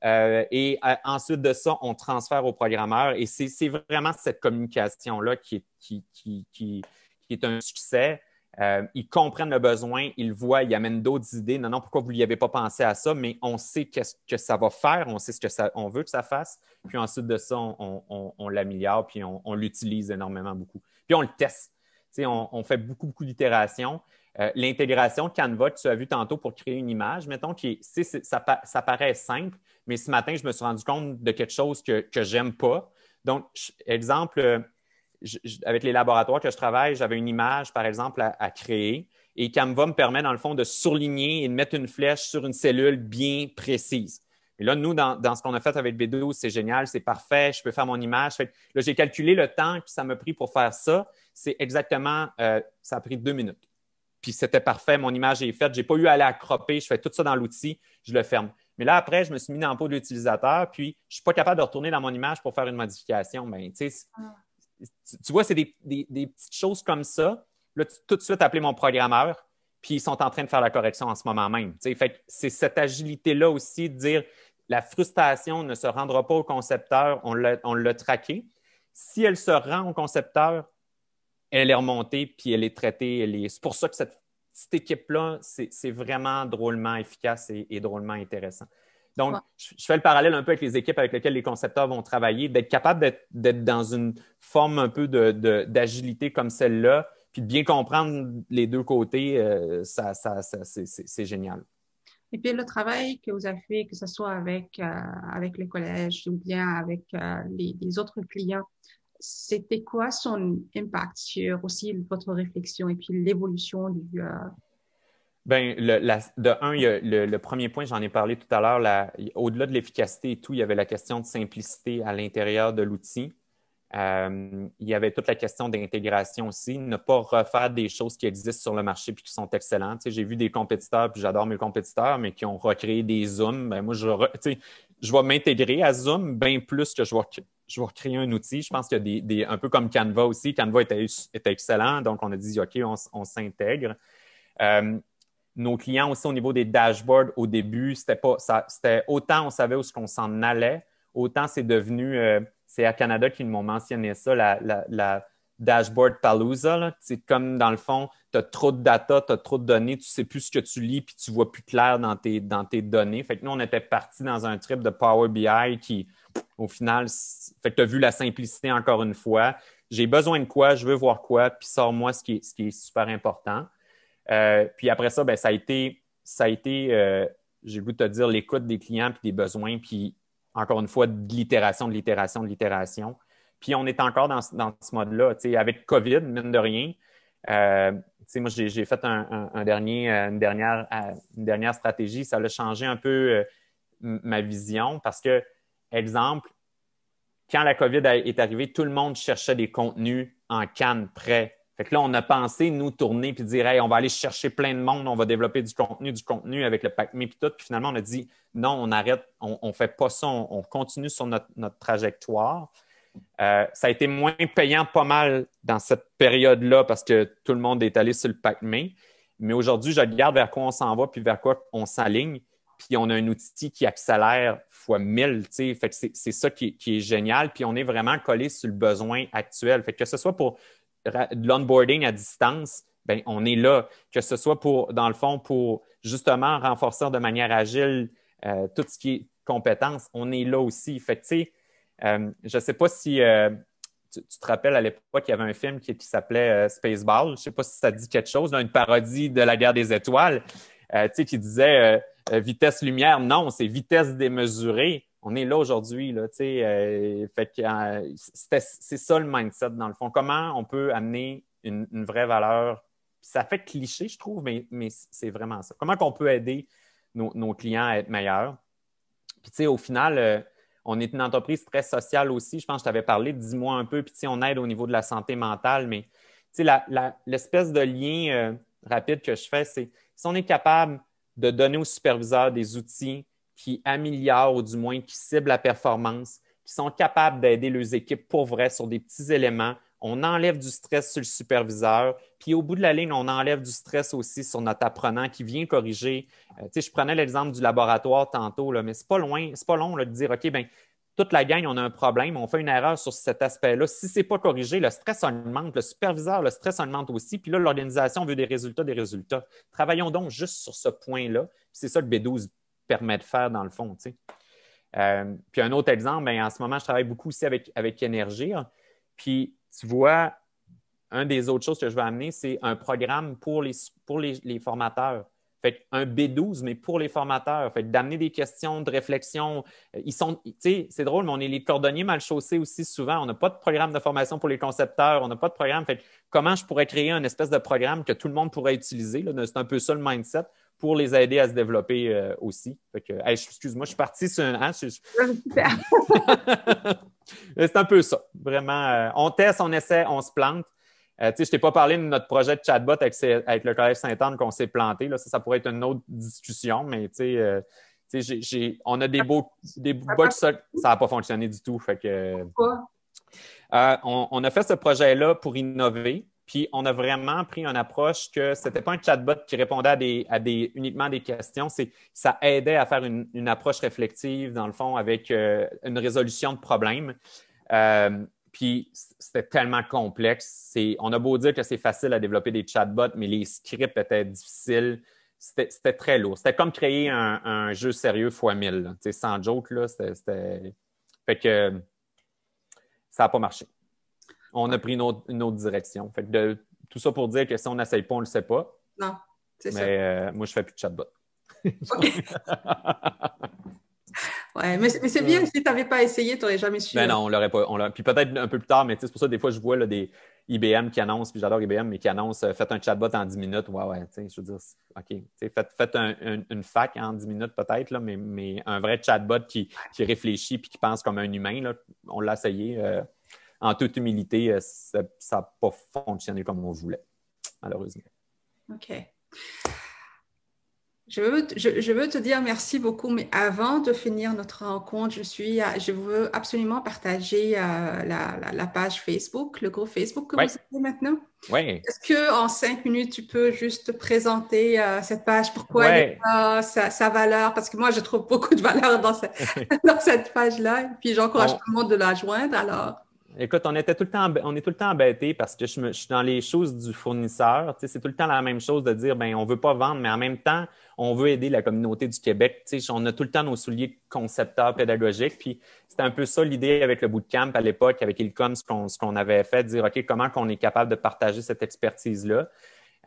Euh, et euh, ensuite de ça, on transfère au programmeur. Et c'est vraiment cette communication-là qui, qui, qui, qui, est un succès. Euh, ils comprennent le besoin, ils le voient, ils amènent d'autres idées. Non, non, pourquoi vous n'y avez pas pensé à ça, mais on sait ce que ça va faire, on sait ce que on veut que ça fasse. Puis ensuite de ça, on, l'améliore, puis on, l'utilise énormément beaucoup. Puis on le teste. On, fait beaucoup, beaucoup d'itérations. Euh, l'intégration Canva tu as vu tantôt pour créer une image, mettons, qui ça, paraît simple, mais ce matin, je me suis rendu compte de quelque chose que, je n'aime pas. Donc, exemple, euh, avec les laboratoires que je travaille, j'avais une image, par exemple, à, créer. Et Canva me permet, dans le fond, de surligner et de mettre une flèche sur une cellule bien précise. Et là, nous, dans, ce qu'on a fait avec B12, c'est génial, c'est parfait, je peux faire mon image. là, j'ai calculé le temps que ça m'a pris pour faire ça. C'est exactement, euh, ça a pris deux minutes. Puis c'était parfait, mon image est faite, je n'ai pas eu à la cropper, je fais tout ça dans l'outil, je le ferme. Mais là, après, je me suis mis dans le pot de l'utilisateur, puis je ne suis pas capable de retourner dans mon image pour faire une modification. Bien, tu, vois, c'est des, petites choses comme ça. Là, tu, tout de suite appelé mon programmeur, puis ils sont en train de faire la correction en ce moment même. c'est cette agilité-là aussi de dire la frustration ne se rendra pas au concepteur, on l'a traqué. Si elle se rend au concepteur, elle est remontée, puis elle est traitée. C'est pour ça que cette équipe-là, c'est vraiment drôlement efficace et drôlement intéressant. Donc, je fais le parallèle un peu avec les équipes avec lesquelles les concepteurs vont travailler, d'être capable d'être dans une forme un peu d'agilité comme celle-là, puis de bien comprendre les deux côtés, euh, ça, c'est génial. Et puis le travail que vous avez fait, que ce soit avec, euh, avec les collèges ou bien avec euh, les, les, autres clients, c'était quoi son impact sur aussi votre réflexion et puis l'évolution du, ben, le, de un, le, premier point, j'en ai parlé tout à l'heure, au-delà de l'efficacité et tout, il y avait la question de simplicité à l'intérieur de l'outil. Euh, il y avait toute la question d'intégration aussi, ne pas refaire des choses qui existent sur le marché puis qui sont excellentes. j'ai vu des compétiteurs, puis j'adore mes compétiteurs, mais qui ont recréé des Zooms. Ben moi, je, vais m'intégrer à Zoom bien plus que je vais, recréer un outil. Je pense qu'il y a des, un peu comme Canva aussi. Canva était, excellent, donc on a dit OK, on, s'intègre. Euh, nos clients aussi au niveau des dashboards au début, c'était pas c'était autant on savait où ce qu'on s'en allait, autant c'est devenu euh, c'est à Canada qu'ils m'ont mentionné ça la, dashboard palooza c'est comme dans le fond, tu as trop de data, tu as trop de données, tu ne sais plus ce que tu lis puis tu vois plus clair dans tes dans tes données. Fait que nous on était parti dans un trip de Power BI qui au final fait que tu as vu la simplicité encore une fois. J'ai besoin de quoi, je veux voir quoi, puis sors-moi ce qui est, ce qui est super important. Euh, puis après ça, ben, ça a été, ça a été euh, j'ai de te dire, l'écoute des clients puis des besoins, puis encore une fois, de l'itération, de l'itération, de l'itération. Puis on est encore dans, ce mode-là. Avec COVID, mine de rien, euh, moi, j'ai fait une, dernière, une dernière stratégie. Ça a changé un peu ma vision parce que, exemple, quand la COVID est arrivée, tout le monde cherchait des contenus en canne prêts fait que là, on a pensé nous tourner puis dire hey, on va aller chercher plein de monde, on va développer du contenu, du contenu avec le pack puis tout. Puis finalement, on a dit non, on arrête, on, ne fait pas ça, on, continue sur notre, trajectoire. Euh, ça a été moins payant pas mal dans cette période-là parce que tout le monde est allé sur le pack main. Mais aujourd'hui, je regarde vers quoi on s'en va puis vers quoi on s'aligne. Puis on a un outil qui accélère fois 1000. sais, Fait que c'est, ça qui, qui, est génial. Puis on est vraiment collé sur le besoin actuel. Fait que, que ce soit pour de l'onboarding à distance, ben, on est là, que ce soit pour, dans le fond, pour justement renforcer de manière agile euh, tout ce qui est compétences, on est là aussi. Fait que, euh, je ne sais pas si euh, tu, te rappelles à l'époque, qu'il y avait un film qui, s'appelait Spaceball. Je ne sais pas si ça dit quelque chose, une parodie de la guerre des étoiles, qui disait vitesse lumière. Non, c'est vitesse démesurée on est là aujourd'hui. Euh, euh, c'est ça le mindset, dans le fond. Comment on peut amener une, vraie valeur? Ça fait cliché, je trouve, mais, c'est vraiment ça. Comment on peut aider nos, clients à être meilleurs? Puis, au final, euh, on est une entreprise très sociale aussi. Je pense que je t'avais parlé, dis-moi un peu. Puis, on aide au niveau de la santé mentale, mais, l'espèce de lien rapide que je fais, c'est si on est capable de donner aux superviseurs des outils qui améliorent ou du moins qui ciblent la performance, qui sont capables d'aider leurs équipes pour vrai sur des petits éléments. On enlève du stress sur le superviseur, puis au bout de la ligne, on enlève du stress aussi sur notre apprenant qui vient corriger. Euh, sais, je prenais l'exemple du laboratoire tantôt, là, mais c'est pas loin, c'est pas long de dire OK, ben, toute la gang, on a un problème, on fait une erreur sur cet aspect-là. Si ce n'est pas corrigé, le stress augmente, le superviseur, le stress augmente aussi. Puis là, l'organisation veut des résultats, des résultats. Travaillons donc juste sur ce point-là. C'est ça le B12 permet de faire dans le fond. Tu sais. Euh, puis un autre exemple, bien, en ce moment, je travaille beaucoup aussi avec, Énergie. Hein. puis tu vois, un des autres choses que je vais amener, c'est un programme pour les, formateurs. Fait un B12, mais pour les formateurs. Fait d'amener des questions de réflexion. Euh, ils sont, c'est drôle, mais on est les cordonniers mal chaussés aussi souvent. On n'a pas de programme de formation pour les concepteurs. On n'a pas de programme. Fait comment je pourrais créer un espèce de programme que tout le monde pourrait utiliser? C'est un peu ça le mindset pour les aider à se développer euh, aussi. excuse-moi, je suis parti sur un. Hein, c'est un peu ça. Vraiment, euh, on teste, on essaie, on se plante. Euh, je ne t'ai pas parlé de notre projet de chatbot avec, le Collège Sainte-Anne qu'on s'est planté. Là. Ça, pourrait être une autre discussion, mais on a des beaux, des bots, ça n'a pas fonctionné du tout. Fait que, on, a fait ce projet-là pour innover. Puis on a vraiment pris une approche que ce n'était pas un chatbot qui répondait à, des, à uniquement des questions, c'est ça aidait à faire une, approche réflexive, dans le fond, avec euh, une résolution de problèmes. Euh, puis c'était tellement complexe. On a beau dire que c'est facile à développer des chatbots, mais les scripts étaient difficiles. C'était très lourd. C'était comme créer un, jeu sérieux x 1000. Sans joke, là, c'était. Fait que ça n'a pas marché on a pris une autre, direction. Fait tout ça pour dire que si on n'essaye pas, on ne le sait pas. Non, c'est ça. Mais euh, moi, je ne fais plus de chatbot. Oui, mais, c'est bien, si tu n'avais pas essayé, tu n'aurais jamais su. Mais ben hein. non, on l'aurait pas. On puis peut-être un peu plus tard, mais c'est pour ça, des fois, je vois là, des IBM qui annoncent, puis j'adore IBM, mais qui annoncent euh, faites un chatbot en 10 minutes. Ouais, ouais, tu sais, je veux dire, OK. Faites, faites une fac en 10 minutes peut-être, mais, mais un vrai chatbot qui, réfléchit puis qui pense comme un humain, là, on l'a essayé. Euh, en toute humilité, euh, ça n'a pas fonctionné comme on voulait, malheureusement. OK. Je veux, je, veux, te dire merci beaucoup, mais avant de finir notre rencontre, je, suis, euh, je veux absolument partager euh, la, page Facebook, le groupe Facebook que vous avez maintenant. Oui. Est-ce qu'en cinq minutes, tu peux juste présenter cette page, pourquoi elle a sa, valeur, parce que moi, je trouve beaucoup de valeur dans, cette page-là, et puis j'encourage tout le monde de la joindre, alors. Écoute, on, est tout le temps embêté parce que je, suis dans les choses du fournisseur. c'est tout le temps la même chose de dire, ben on veut pas vendre, mais en même temps, on veut aider la communauté du Québec. on a tout le temps nos souliers concepteurs pédagogiques. Puis c'était un peu ça l'idée avec le bootcamp à l'époque, avec Ilcom, ce qu'on, qu'on avait fait, dire, OK, comment on est capable de partager cette expertise-là.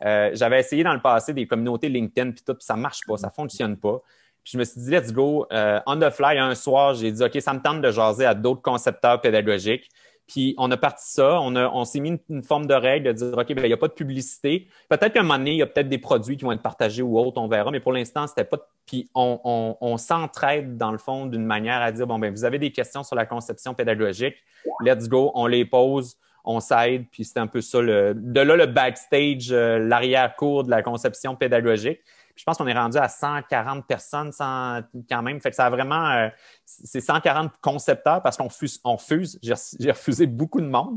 Euh, j'avais essayé dans le passé des communautés LinkedIn, puis tout, puis ça marche pas, ça ne fonctionne pas. Puis je me suis dit, let's go. Euh, on the fly, un soir, j'ai dit, OK, ça me tente de jaser à d'autres concepteurs pédagogiques. Puis on a parti ça, on, s'est mis une, forme de règle de dire, OK, ben, il n'y a pas de publicité. Peut-être qu'à un moment donné, il y a peut-être des produits qui vont être partagés ou autres, on verra, mais pour l'instant, c'était pas. Puis on, s'entraide, dans le fond, d'une manière à dire, bon, ben vous avez des questions sur la conception pédagogique, let's go, on les pose, on s'aide, puis c'était un peu ça. Le... De là, le backstage, euh, l'arrière-cours de la conception pédagogique je pense qu'on est rendu à 140 personnes quand même. Fait que ça a vraiment, euh, c'est 140 concepteurs parce qu'on fuse, on fuse. J'ai refusé beaucoup de monde.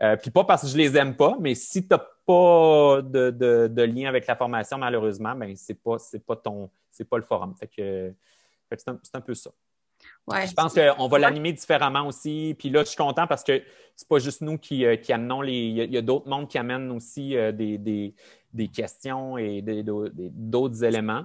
Euh, puis pas parce que je les aime pas, mais si tu n'as pas de, lien avec la formation, malheureusement, ben c'est pas, pas ton, c'est pas le forum. Fait c'est, un, peu ça. Je pense qu'on va l'animer différemment aussi. Puis là, je suis content parce que c'est pas juste nous qui, euh, amenons les. Il y a, d'autres mondes qui amènent aussi des, des questions et d'autres éléments.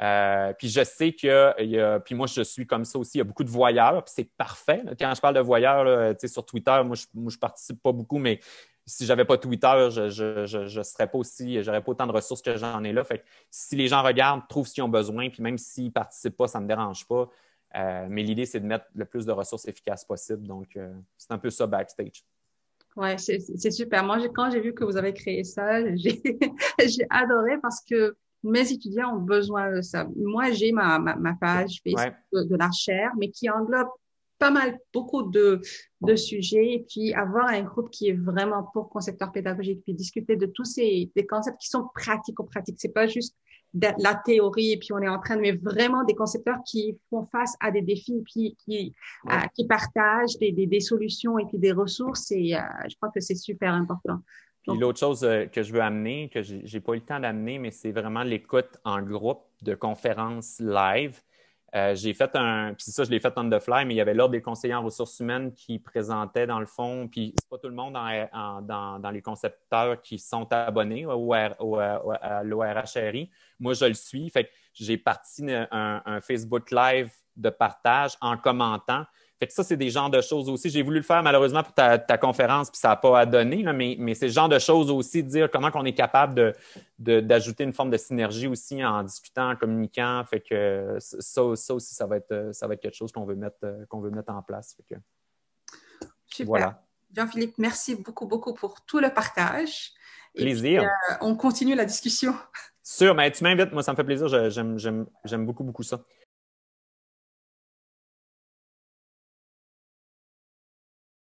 Euh, puis je sais que, puis moi je suis comme ça aussi, il y a beaucoup de voyeurs, puis c'est parfait. Quand je parle de voyeurs, sais, sur Twitter, moi je, ne participe pas beaucoup, mais si n'avais pas Twitter, je, je, serais pas aussi, j'aurais pas autant de ressources que j'en ai là. Fait que si les gens regardent, trouvent ce qu'ils ont besoin, puis même s'ils participent pas, ça me dérange pas. Euh, mais l'idée, c'est de mettre le plus de ressources efficaces possible. Donc, euh, c'est un peu ça backstage. Ouais, c'est super. Moi, quand j'ai vu que vous avez créé ça, j'ai adoré parce que mes étudiants ont besoin de ça. Moi, j'ai ma, ma, page de, la chaire mais qui englobe pas mal, beaucoup de, sujets. Et puis, avoir un groupe qui est vraiment pour concepteur pédagogique, puis discuter de tous ces des concepts qui sont pratiques aux pratiques. C'est pas juste de la théorie, et puis on est en train de, mettre vraiment des concepteurs qui font face à des défis, puis qui, euh, partagent des, solutions et puis des ressources, et euh, je crois que c'est super important. l'autre chose euh, que je veux amener, que j'ai pas eu le temps d'amener, mais c'est vraiment l'écoute en groupe de conférences live. Euh, j'ai fait un. Puis ça, je l'ai fait on the fly, mais il y avait l'Ordre des conseillers en ressources humaines qui présentait, dans le fond, puis c'est pas tout le monde dans, les concepteurs qui sont abonnés à l'ORHRI. Moi, je le suis. Fait j'ai parti un, Facebook Live de partage en commentant que ça, c'est des genres de choses aussi. J'ai voulu le faire malheureusement pour ta, conférence, puis ça n'a pas à donner, mais, mais c'est le genre de choses aussi, dire comment on est capable d'ajouter une forme de synergie aussi en discutant, en communiquant. Fait que ça, ça aussi, ça va être, ça va être quelque chose qu'on veut, veut mettre en place. Voilà. Jean-Philippe, merci beaucoup, beaucoup pour tout le partage. plaisir. Euh, on continue la discussion. Sûr, mais tu m'invites, moi ça me fait plaisir, j'aime beaucoup, beaucoup ça.